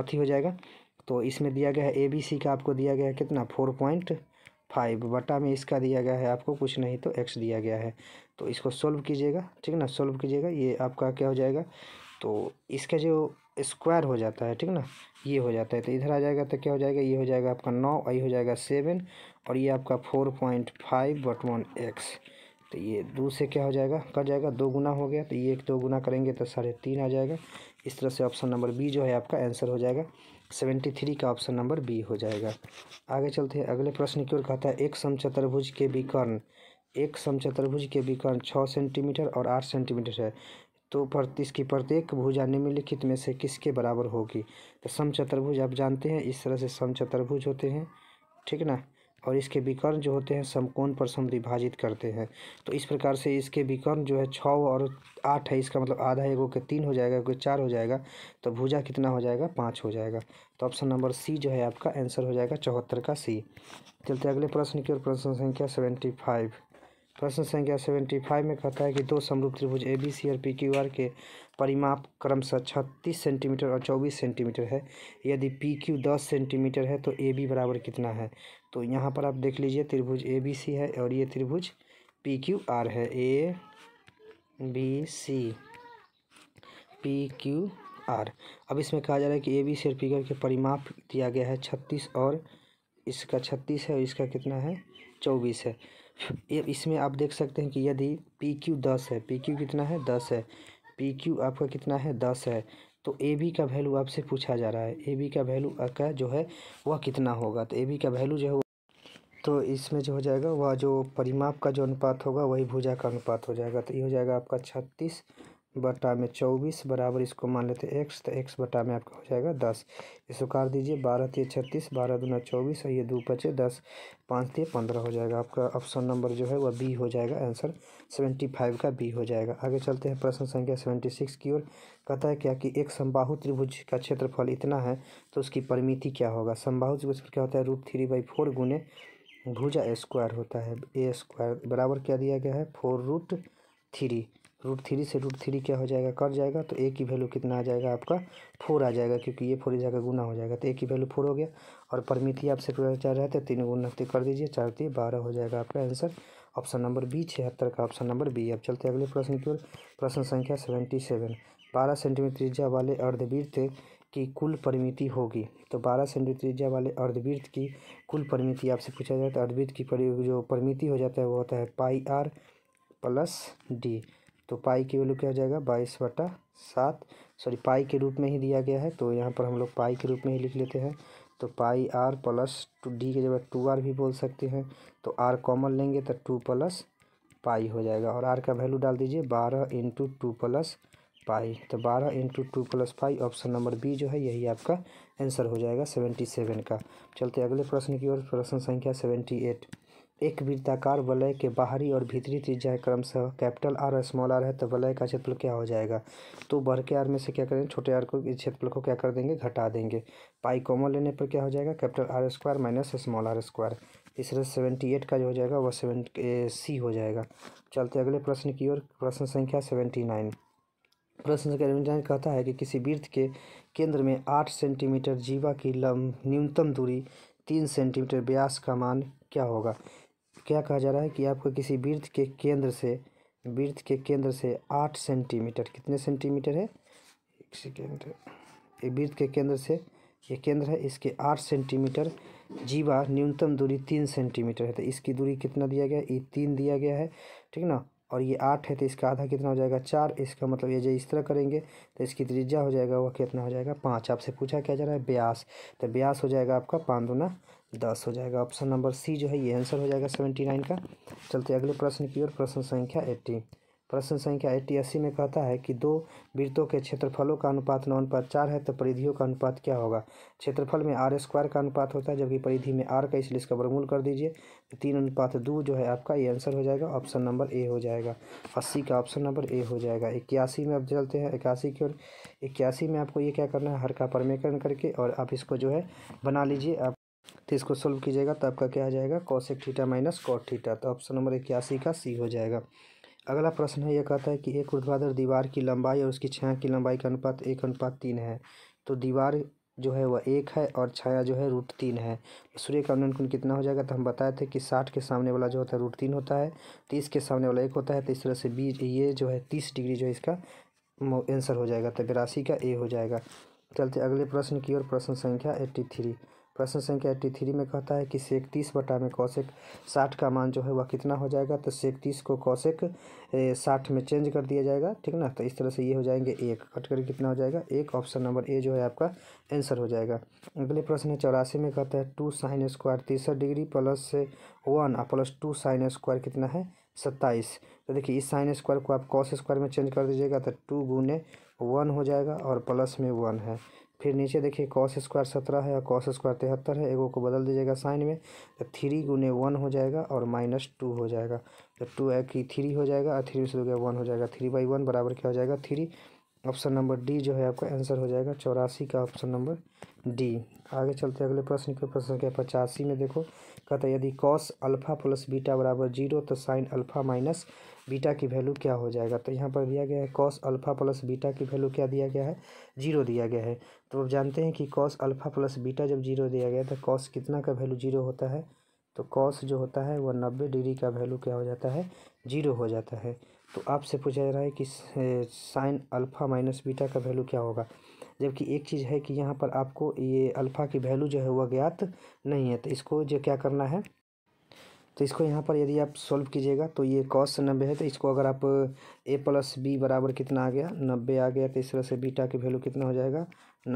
अथी हो जाएगा तो इसमें दिया गया है ए बी सी का आपको दिया गया है कितना फोर पॉइंट फाइव बटा में इसका दिया गया है आपको कुछ नहीं तो एक्स दिया गया है तो इसको सोल्व कीजिएगा ठीक ना सोल्व कीजिएगा ये आपका क्या हो जाएगा तो इसका जो स्क्वायर हो जाता है ठीक ना ये हो जाता है तो इधर आ जाएगा तो क्या हो जाएगा ये हो जाएगा आपका नौ और ये हो जाएगा सेवन और ये आपका four point five but one x तो ये दो से क्या हो जाएगा कट जाएगा दो गुना हो गया तो ये एक दो गुना करेंगे तो साढ़े तीन आ जाएगा इस तरह से ऑप्शन नंबर बी जो है आपका आंसर हो जाएगा सेवेंटी थ्री का ऑप्शन नंबर बी हो जाएगा आगे चलते हैं अगले प्रश्न की ओर कहता है एक समचतुर्भुज के विकर्ण एक समचतुर्भुज के विकर्ण छः सेंटीमीटर और आठ सेंटीमीटर है तो प्रति इसकी प्रत्येक भुजा निम्नलिखित में से किसके बराबर होगी तो समचतुर्भुज आप जानते हैं इस तरह से समचतुर्भुज होते हैं ठीक ना और इसके विकर्ण जो होते हैं समकोण पर समविभाजित करते हैं तो इस प्रकार से इसके विकर्ण जो है छ और आठ है इसका मतलब आधा एगो के तीन हो जाएगा एगो चार हो जाएगा तो भुजा कितना हो जाएगा पाँच हो जाएगा तो ऑप्शन नंबर सी जो है आपका आंसर हो जाएगा चौहत्तर का सी चलते अगले प्रश्न की ओर प्रश्न संख्या सेवेंटी फाइव प्रश्न संख्या सेवेंटी फाइव में कहता है कि दो समरूप त्रिभुज ए बी सी और पी क्यू आर के परिमाप क्रमशः छत्तीस सेंटीमीटर और चौबीस सेंटीमीटर है यदि पी क्यू दस सेंटीमीटर है तो ए बी बराबर कितना है तो यहाँ पर आप देख लीजिए त्रिभुज ए बी सी है और ये त्रिभुज पी क्यू आर है A B C P Q R अब इसमें कहा जा रहा है कि ए बी सी और फिगर के परिमाप दिया गया है छत्तीस और इसका छत्तीस है और इसका कितना है चौबीस है ये इसमें आप देख सकते हैं कि यदि पी क्यू दस है पी क्यू कितना है दस है पी क्यू आपका कितना है दस है तो ए बी का वैल्यू आपसे पूछा जा रहा है ए बी का वैल्यू का जो है वह कितना होगा तो ए बी का वैल्यू जो है तो इसमें जो हो जाएगा वह जो परिमाप का जो अनुपात होगा वही भुजा का अनुपात हो जाएगा तो ये हो जाएगा आपका छत्तीस बटा में चौबीस बराबर इसको मान लेते हैं एक्स तो एक्स बटा में आपका हो जाएगा दस इसको कर दीजिए बारह तीन छत्तीस बारह दूना चौबीस और ये दो पचे दस पाँच तीन पंद्रह हो जाएगा आपका ऑप्शन नंबर जो है वह बी हो जाएगा आंसर सेवेंटी फाइव का बी हो जाएगा आगे चलते हैं प्रश्न संख्या सेवेंटी सिक्स की ओर कहता है क्या कि एक समबाहु त्रिभुज का क्षेत्रफल इतना है तो उसकी परिमिति क्या होगा समबाहु त्रिभुज क्या होता है रूट थ्री बाई फोर गुने भुजा स्क्वायर होता है ए स्क्वायर बराबर क्या दिया गया है four root three root three से रूट थ्री क्या हो जाएगा कट जाएगा तो ए की वैल्यू कितना आ जाएगा आपका फोर आ जाएगा क्योंकि ये फोर जाकर गुना हो जाएगा तो ए की वैल्यू फोर हो गया और परमिति आपसे चाह रहे थे तीन गुना कर दीजिए चार तीन बारह हो जाएगा आपका आंसर ऑप्शन नंबर बी छिहत्तर का ऑप्शन नंबर बी अब चलते अगले प्रश्न की ओर प्रश्न संख्या सेवेंटी सेवन बारह सेंटीमीटर त्रिज्या वाले अर्धवीर्थ की कुल परिमिति होगी तो बारह सेंटीमीटर त्रिज्या वाले अर्धवीर्थ की कुल परिमिति आपसे पूछा जाए तो अर्धवीर्थ की जो परिमिति हो जाता है वो होता है पाई आर प्लस डी तो पाई की वैल्यू क्या हो जाएगा बाईस वटा सात सॉरी पाई के रूप में ही दिया गया है तो यहाँ पर हम लोग पाई के रूप में ही लिख लेते हैं तो pi r plus two d की जगह टू आर भी बोल सकते हैं तो आर कॉमन लेंगे तो टू प्लस पाई हो जाएगा और आर का वैल्यू डाल दीजिए बारह इंटू टू प्लस पाई तो बारह into two plus pi option number B जो है यही आपका आंसर हो जाएगा सेवेंटी सेवन का चलते अगले प्रश्न की ओर प्रश्न संख्या सेवेंटी एट एक वृत्ताकार वलय के बाहरी और भीतरी त्रिज्या क्रमशः कैपिटल आर और स्मॉल आर है तो वलय का क्षेत्रफल क्या हो जाएगा तो बढ़ के आर में से क्या करेंगे छोटे आर को इस क्षेत्रफल को क्या कर देंगे घटा देंगे पाई कॉमन लेने पर क्या हो जाएगा capital R square minus small r square इस तरह सेवेंटी एट का जो हो जाएगा वह सेवन सी हो जाएगा चलते अगले प्रश्न की ओर प्रश्न संख्या सेवेंटी नाइन प्रश्न संख्या कहता है कि किसी वृत्त के केंद्र में आठ सेंटीमीटर जीवा की लंब न्यूनतम दूरी तीन सेंटीमीटर व्यास का मान क्या होगा क्या कहा जा रहा है कि आपको किसी वृत्त के केंद्र से वृत्त के केंद्र से आठ सेंटीमीटर कितने सेंटीमीटर है एक सेकेंड वृत्त के केंद्र से ये केंद्र है इसके आठ सेंटीमीटर जीवा न्यूनतम दूरी तीन सेंटीमीटर है तो इसकी दूरी कितना दिया गया ये तीन दिया गया है ठीक ना और ये आठ है तो इसका आधा कितना हो जाएगा चार इसका मतलब ये जो इस तरह करेंगे तो इसकी त्रिज्या हो जाएगा वह कितना हो जाएगा पाँच आपसे पूछा क्या जा रहा है ब्यास तो ब्यास हो जाएगा आपका पाँच दुना दस हो जाएगा ऑप्शन नंबर सी जो है ये आंसर हो जाएगा सेवेंटी नाइन का चलते अगले प्रश्न की ओर प्रश्न संख्या एट्टी प्रश्न संख्या एट्टी अस्सी में कहता है कि दो वृत्तों के क्षेत्रफलों का अनुपात नौ अनुपात चार है तो परिधियों का अनुपात क्या होगा क्षेत्रफल में आर स्क्वायर का अनुपात होता है जबकि परिधि में आर का इसलिए इसका वर्गमूल कर दीजिए तो तीन अनुपात दो जो है आपका ये आंसर हो जाएगा ऑप्शन नंबर ए हो जाएगा अस्सी का ऑप्शन नंबर ए हो जाएगा इक्यासी में आप चलते हैं इक्यासी की ओर इक्यासी में आपको ये क्या करना है हर का परमेकरण करके और आप इसको जो है बना लीजिए आप तो इसको सोल्व कीजिएगा तो आपका क्या आ जाएगा cosec theta minus cot theta तो ऑप्शन नंबर इक्यासी का सी हो जाएगा अगला प्रश्न है यह कहता है कि एक ऊर्ध्वाधर दीवार की लंबाई और उसकी छाया की लंबाई का अनुपात एक अनुपात तीन है तो दीवार जो है वह एक है और छाया जो है रूट तीन है सूर्य का अनुकूल कितना हो जाएगा तो हम बताए थे कि साठ के सामने वाला जो होता है रूट तीन होता है तीस के सामने वाला एक होता है तो इस तरह से बी ये जो है तीस डिग्री जो है इसका आंसर हो जाएगा तो बिरासी का ए हो जाएगा चलते अगले प्रश्न की ओर प्रश्न संख्या एट्टी थ्री प्रश्न संख्या एट्टी थ्री में कहता है कि सेक तीस बटा में कौशिक साठ का मान जो है वह कितना हो जाएगा तो सेक तीस को कौशिक साठ में चेंज कर दिया जाएगा ठीक ना तो इस तरह से ये हो जाएंगे एक कट करके कितना हो जाएगा एक ऑप्शन नंबर ए जो है आपका आंसर हो जाएगा अगले प्रश्न है चौरासी में कहता है टू साइन स्क्वायर तीसरा डिग्री प्लस वन और प्लस टू साइन स्क्वायर कितना है सत्ताईस तो देखिए इस साइन स्क्वायर को आप कॉस स्क्वायर में चेंज कर दीजिएगा तो टू गुने वन हो जाएगा और प्लस में वन है फिर नीचे देखिए कॉस स्क्वायर सत्रह है और कॉस स्क्वायर तिहत्तर है एगो को बदल दीजिएगा साइन में तो थ्री गुने वन हो जाएगा और माइनस टू हो जाएगा तो टू है कि थ्री हो जाएगा और थ्री से दो गया वन हो जाएगा थ्री बाई वन बराबर क्या हो जाएगा थ्री ऑप्शन नंबर डी जो है आपका आंसर हो जाएगा चौरासी का ऑप्शन नंबर डी आगे चलते अगले प्रश्न के प्रश्न संख्या पचासी में देखो कहते यदि कॉस अल्फा प्लस बीटा बराबर जीरो तो साइन अल्फा माइनस बीटा की वैल्यू क्या हो जाएगा तो यहाँ पर दिया गया है कॉस अल्फ़ा प्लस बीटा की वैल्यू क्या दिया गया है जीरो दिया गया है तो आप जानते हैं कि कॉस अल्फ़ा प्लस बीटा जब जीरो दिया गया तो कॉस कितना का वैल्यू जीरो होता है तो कॉस जो होता है वह नब्बे डिग्री का वैल्यू क्या हो जाता है जीरो हो जाता है तो आपसे पूछा जा रहा है कि साइन अल्फ़ा माइनस बीटा का वैल्यू क्या होगा जबकि एक चीज़ है कि यहाँ पर आपको ये अल्फ़ा की वैल्यू जो है वह ज्ञात नहीं है तो इसको जो क्या करना है तो इसको यहाँ पर यदि आप सॉल्व कीजिएगा तो ये कॉस नब्बे है तो इसको अगर आप ए प्लस बी बराबर कितना आ गया नब्बे आ गया तो इस तरह से बीटा की वैल्यू कितना हो जाएगा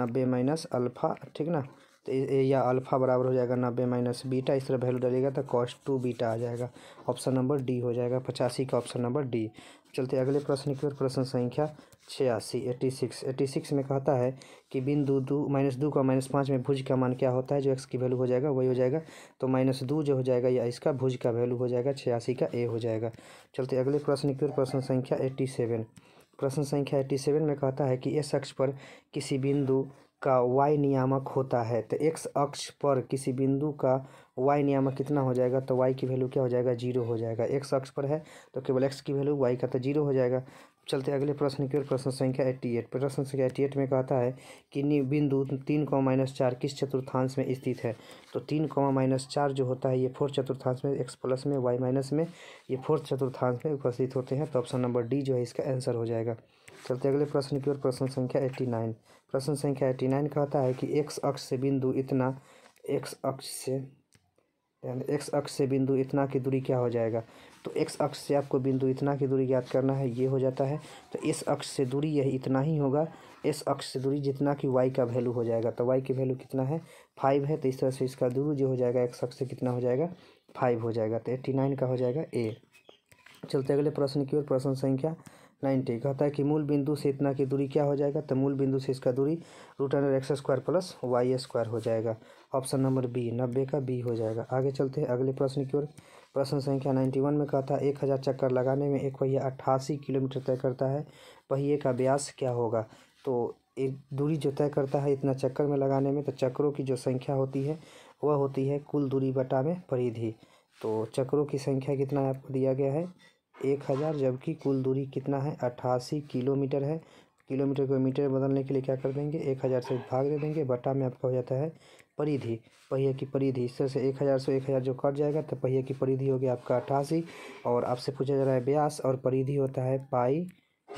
नब्बे माइनस अल्फ़ा ठीक ना तो या अल्फ़ा बराबर हो जाएगा नब्बे माइनस बीटा इस तरह वैल्यू डालिएगा तो कॉस टू बीटा आ जाएगा ऑप्शन नंबर डी हो जाएगा पचासी का ऑप्शन नंबर डी चलते अगले प्रश्न की ओर प्रश्न संख्या छियासी एट्टी सिक्स एट्टी सिक्स में कहता है कि बिंदु दो माइनस दो का माइनस पाँच में भुज का मान क्या होता है जो एक्स की वैल्यू हो जाएगा वही हो जाएगा तो माइनस दो जो हो जाएगा या इसका भुज का वैल्यू हो जाएगा छियासी का ए हो जाएगा चलते अगले प्रश्न की ओर प्रश्न संख्या एट्टी सेवन प्रश्न संख्या एट्टी सेवन में कहता है कि इस अक्ष पर किसी बिंदु का वाई नियामक होता है तो एक्स अक्ष पर किसी बिंदु का वाई नियामक कितना हो जाएगा तो वाई की वैल्यू क्या हो जाएगा जीरो हो जाएगा एक्स अक्ष पर है तो केवल एक्स की वैल्यू वाई का तो जीरो हो जाएगा चलते अगले प्रश्न की ओर प्रश्न संख्या एट्टी एट प्रश्न संख्या एट्टी एट में कहता है कि बिंदु तीन कौमा माइनस चार किस चतुर्थांश में स्थित है तो तीन कौमा माइनस चार जो होता है ये फोर्थ चतुर्थांश में एक्स प्लस में वाई माइनस में ये फोर्थ चतुर्थांश में उपस्थित होते हैं तो ऑप्शन नंबर डी जो है इसका आंसर हो जाएगा चलते अगले प्रश्न की ओर प्रश्न संख्या एट्टी नाइन प्रश्न संख्या एटी नाइन कहता है कि एक्स अक्ष से बिंदु इतना एक्स अक्ष से यानी एक्स अक्ष से बिंदु इतना की दूरी क्या हो जाएगा तो एक्स अक्ष से आपको बिंदु इतना की दूरी ज्ञात करना है ये हो जाता है तो इस अक्ष से दूरी यही इतना ही होगा इस अक्ष से दूरी जितना कि वाई का वैल्यू हो जाएगा तो वाई की वैल्यू कितना है फाइव है तो इस तरह से इसका दूरी जो हो जाएगा एक्स अक्ष से कितना हो जाएगा फाइव हो जाएगा तो एट्टी नाइन का हो जाएगा ए चलते अगले प्रश्न की ओर प्रश्न संख्या नाइन्टी कहता है कि मूल बिंदु से इतना की दूरी क्या हो जाएगा तो मूल बिंदु से इसका दूरी root under x square plus Y square हो जाएगा ऑप्शन नंबर बी नब्बे का बी हो जाएगा आगे चलते हैं अगले प्रश्न की ओर प्रश्न संख्या नाइन्टी वन में कहता है एक हज़ार चक्कर लगाने में एक पहिया अट्ठासी किलोमीटर तय करता है पहिए का ब्यास क्या होगा तो एक दूरी जो तय करता है इतना चक्कर में लगाने में तो चक्करों की जो संख्या होती है वह होती है कुल दूरी बटा में परिधि तो चक्करों की संख्या कितना आपको दिया गया है एक हज़ार जबकि कुल दूरी कितना है अट्ठासी किलोमीटर है किलोमीटर को मीटर बदलने के लिए क्या कर देंगे एक हज़ार से भाग दे देंगे बटा में आपका हो जाता है परिधि पहिए की परिधि इस तरह से एक हज़ार से एक हज़ार जो कट जाएगा तो पहिए की परिधि हो गया आपका अट्ठासी और आपसे पूछा जा रहा है ब्यास और परिधि होता है पाई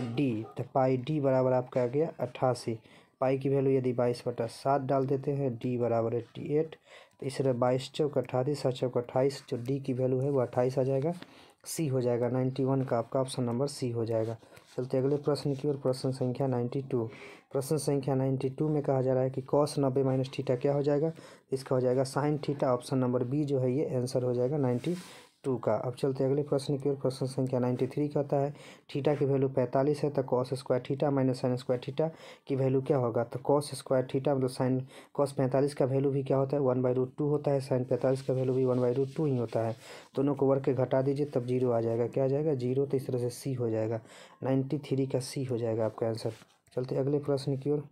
डी तो पाई डी बराबर आपका आ गया अट्ठासी पाई की वैल्यू यदि बाईस बटा सात डाल देते हैं डी बराबर एट्टी एट तो इस तरह बाईस चौक अट्ठासी सात चौक अट्ठाईस जो डी की वैल्यू है वो अट्ठाईस आ जाएगा सी हो जाएगा नाइन्टी वन का आपका ऑप्शन नंबर सी हो जाएगा चलते अगले प्रश्न की ओर प्रश्न संख्या नाइन्टी टू प्रश्न संख्या नाइन्टी टू में कहा जा रहा है कि कॉस नब्बे माइनस थीटा क्या हो जाएगा इसका हो जाएगा sine theta option number B जो है ये आंसर हो जाएगा नाइन्टी टू का अब चलते अगले प्रश्न की ओर प्रश्न संख्या नाइन्टी थ्री कहता है थीटा की वैल्यू पैंतालीस है तो cos square theta minus sine square theta की वैल्यू क्या होगा तो कॉस स्क्वायर थीटा मतलब साइन कॉस पैंतालीस का वैल्यू भी क्या होता है वन बाई रूट टू होता है साइन पैंतालीस का वैल्यू भी वन बाई रूट टू ही होता है दोनों को वर्ग के घटा दीजिए तब जीरो आ जाएगा क्या आ जाएगा जीरो तो इस तरह से सी हो जाएगा नाइन्टी थ्री का सी हो जाएगा आपका आंसर चलते अगले प्रश्न की ओर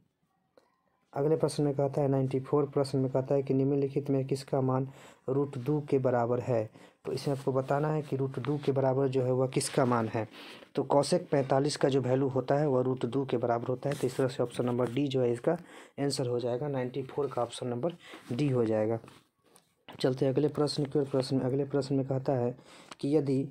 अगले प्रश्न में कहता है नाइन्टी फोर प्रश्न में कहता है कि निम्नलिखित में किसका मान रूट दो के बराबर है तो इसमें आपको बताना है कि रूट दो के बराबर जो है वह किसका मान है तो कौशिक पैंतालीस का जो वैल्यू होता है वह रूट दो के बराबर होता है तो इस तरह से ऑप्शन नंबर डी जो है इसका आंसर हो जाएगा नाइन्टी फोर का ऑप्शन नंबर डी हो जाएगा चलते अगले प्रश्न के प्रश्न अगले प्रश्न में कहता है कि यदि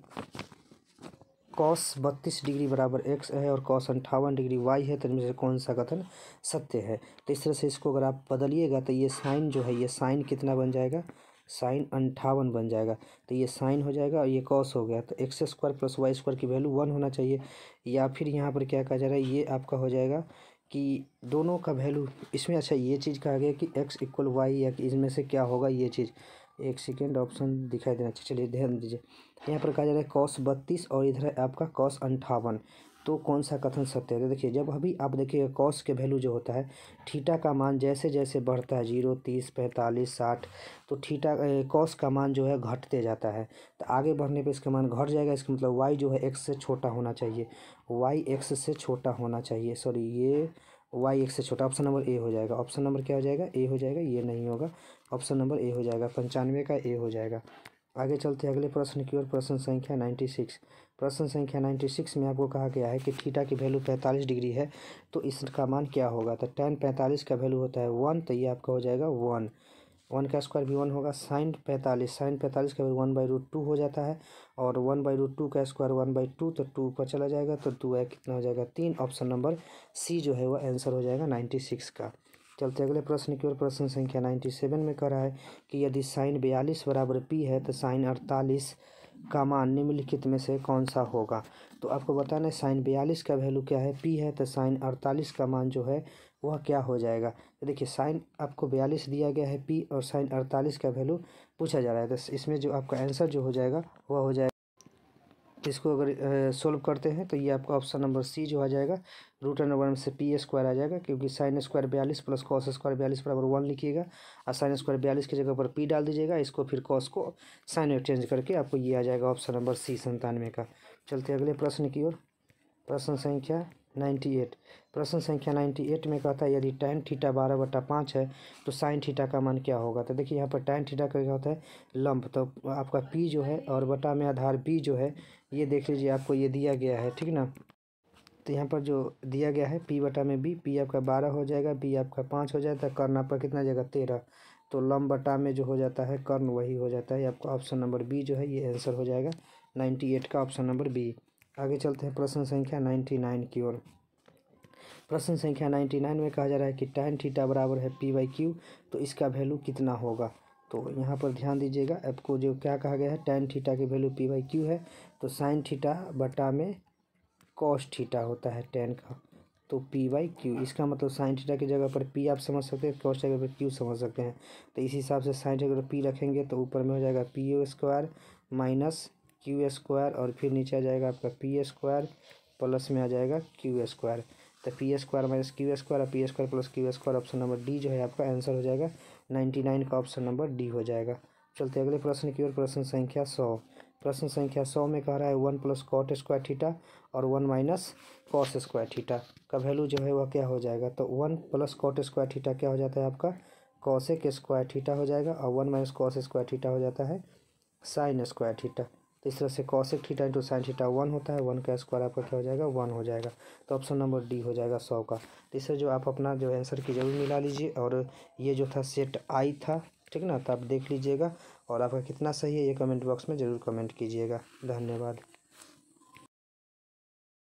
कॉस बत्तीस डिग्री बराबर एक्स है और कॉस अंठावन डिग्री वाई है तो इनमें से कौन सा कथन सत्य है तो इस तरह से इसको अगर आप बदलिएगा तो ये साइन जो है ये साइन कितना बन जाएगा साइन अंठावन बन जाएगा तो ये साइन हो जाएगा और ये कॉस हो गया तो x square plus Y square की वैल्यू वन होना चाहिए या फिर यहाँ पर क्या कहा जा रहा है ये आपका हो जाएगा कि दोनों का वैल्यू इसमें अच्छा ये चीज़ कहा गया कि एक्स इक्वल वाई या कि इसमें से क्या होगा ये चीज़ एक सेकेंड ऑप्शन दिखाई देना चाहिए चलिए ध्यान दीजिए यहाँ पर कहा जा रहा है कौश बत्तीस और इधर है आपका कौश अंठावन तो कौन सा कथन सत्य है तो देखिए जब अभी आप देखिए कॉस के वैल्यू जो होता है ठीटा का मान जैसे जैसे बढ़ता है जीरो तीस पैंतालीस साठ तो ठीटा कॉस का मान जो है घटते जाता है तो आगे बढ़ने पे इसका मान घट जाएगा इसका मतलब वाई जो है एक्स से छोटा होना चाहिए वाई एक्स से छोटा होना चाहिए सॉरी ये वाई एक्स से छोटा ऑप्शन नंबर ए हो जाएगा ऑप्शन नंबर क्या हो जाएगा ए हो जाएगा ये नहीं होगा ऑप्शन नंबर ए हो जाएगा पंचानवे का ए हो जाएगा आगे चलते अगले प्रश्न की ओर प्रश्न संख्या नाइन्टी सिक्स प्रश्न संख्या नाइन्टी सिक्स में आपको कहा गया है कि थीटा की वैल्यू पैंतालीस डिग्री है तो इसका मान क्या होगा तो टेन पैंतालीस का वैल्यू होता है वन तो ये आपका हो जाएगा वन वन का स्क्वायर भी वन होगा साइन पैंतालीस साइन पैंतालीस का वन बाई रूट टू हो जाता है और वन बाई रूट टू का स्क्वायर वन बाई टू तो टू ऊपर चला जाएगा तो टू है कितना हो जाएगा तीन ऑप्शन नंबर सी जो है वह आंसर हो जाएगा नाइन्टी सिक्स का चलते अगले प्रश्न की ओर प्रश्न संख्या नाइन्टी सेवन में कह रहा है कि यदि साइन बयालीस बराबर पी है तो साइन अड़तालीस का मान निम्नलिखित में से कौन सा होगा तो आपको बताना है साइन बयालीस का वैल्यू क्या है पी है तो साइन अड़तालीस का मान जो है वह क्या हो जाएगा तो देखिए साइन आपको बयालीस दिया गया है पी और साइन अड़तालीस का वैल्यू पूछा जा रहा है तो इसमें जो आपका आंसर जो हो जाएगा वह हो जाएगा इसको अगर सोल्व करते हैं तो ये आपका ऑप्शन नंबर सी जो आ जाएगा रूट अंडर में से पी स्क्वायर आ जाएगा क्योंकि साइन स्क्वायर बयालीस प्लस कॉस स्क्वायर बयालीस बराबर वन लिखिएगा और साइन स्क्वायर बयालीस की जगह पर पी डाल दीजिएगा इसको फिर कॉस को साइन में चेंज करके आपको ये आ जाएगा ऑप्शन नंबर सी संतानवे का चलते अगले प्रश्न की ओर प्रश्न संख्या नाइन्टी एट प्रश्न संख्या नाइन्टी एट में कहता है यदि टाइन थीटा बारह बटा पाँच है तो साइन थीटा का मान क्या होगा तो देखिए यहाँ पर टेन थीटा का क्या होता है लंब तो आपका पी जो है और बटा में आधार बी जो है ये देख लीजिए आपको ये दिया गया है ठीक ना तो यहाँ पर जो दिया गया है पी बटा में बी पी आपका बारह हो जाएगा बी आपका पाँच हो जाएगा कर्ण आपका कितना जाएगा तेरह तो लम बटा में जो हो जाता है कर्ण वही हो जाता है आपका ऑप्शन नंबर बी जो है ये आंसर हो जाएगा नाइन्टी एट का ऑप्शन नंबर बी आगे चलते हैं प्रश्न संख्या नाइन्टी नाइन की ओर प्रश्न संख्या नाइन्टी नाइन में कहा जा रहा है कि टेन थीटा बराबर है पी वाई क्यू तो इसका वैल्यू कितना होगा तो यहाँ पर ध्यान दीजिएगा आपको जो क्या कहा गया है टेन थीटा की वैल्यू पी वाई क्यू है तो साइन थीटा बटा में कॉस थीटा होता है टेन का तो पी बाई क्यू इसका मतलब साइन थीटा की जगह पर पी आप समझ सकते हैं कॉस जगह पर क्यू समझ सकते हैं तो इस हिसाब से साइन जगह पर पी रखेंगे तो ऊपर में हो जाएगा p o square minus q square और फिर नीचे आ जाएगा आपका पी स्क्वायर प्लस में आ जाएगा क्यू स्क्वायर तो p square minus q square और p square plus q square option number D जो है आपका आंसर हो जाएगा नाइन्टी नाइन का ऑप्शन नंबर डी हो जाएगा चलते अगले प्रश्न की ओर प्रश्न संख्या सौ प्रश्न संख्या सौ में कह रहा है one plus cot square theta और one minus cos square theta का वैल्यू जो है वह क्या हो जाएगा तो one plus cot square theta क्या हो जाता है आपका कॉसेक स्क्वायर थीटा हो जाएगा और one minus cos square theta हो जाता है साइन स्क्वायर थीटा तो इस तरह से cosec theta into sine theta one होता है वन का स्क्वायर आपका क्या हो जाएगा वन हो जाएगा तो ऑप्शन नंबर डी हो जाएगा सौ का तो इससे जो आप अपना जो आंसर की जरूर मिला लीजिए और ये जो था सेट आई था ठीक ना तो आप देख लीजिएगा और आपका कितना सही है ये कमेंट बॉक्स में ज़रूर कमेंट कीजिएगा धन्यवाद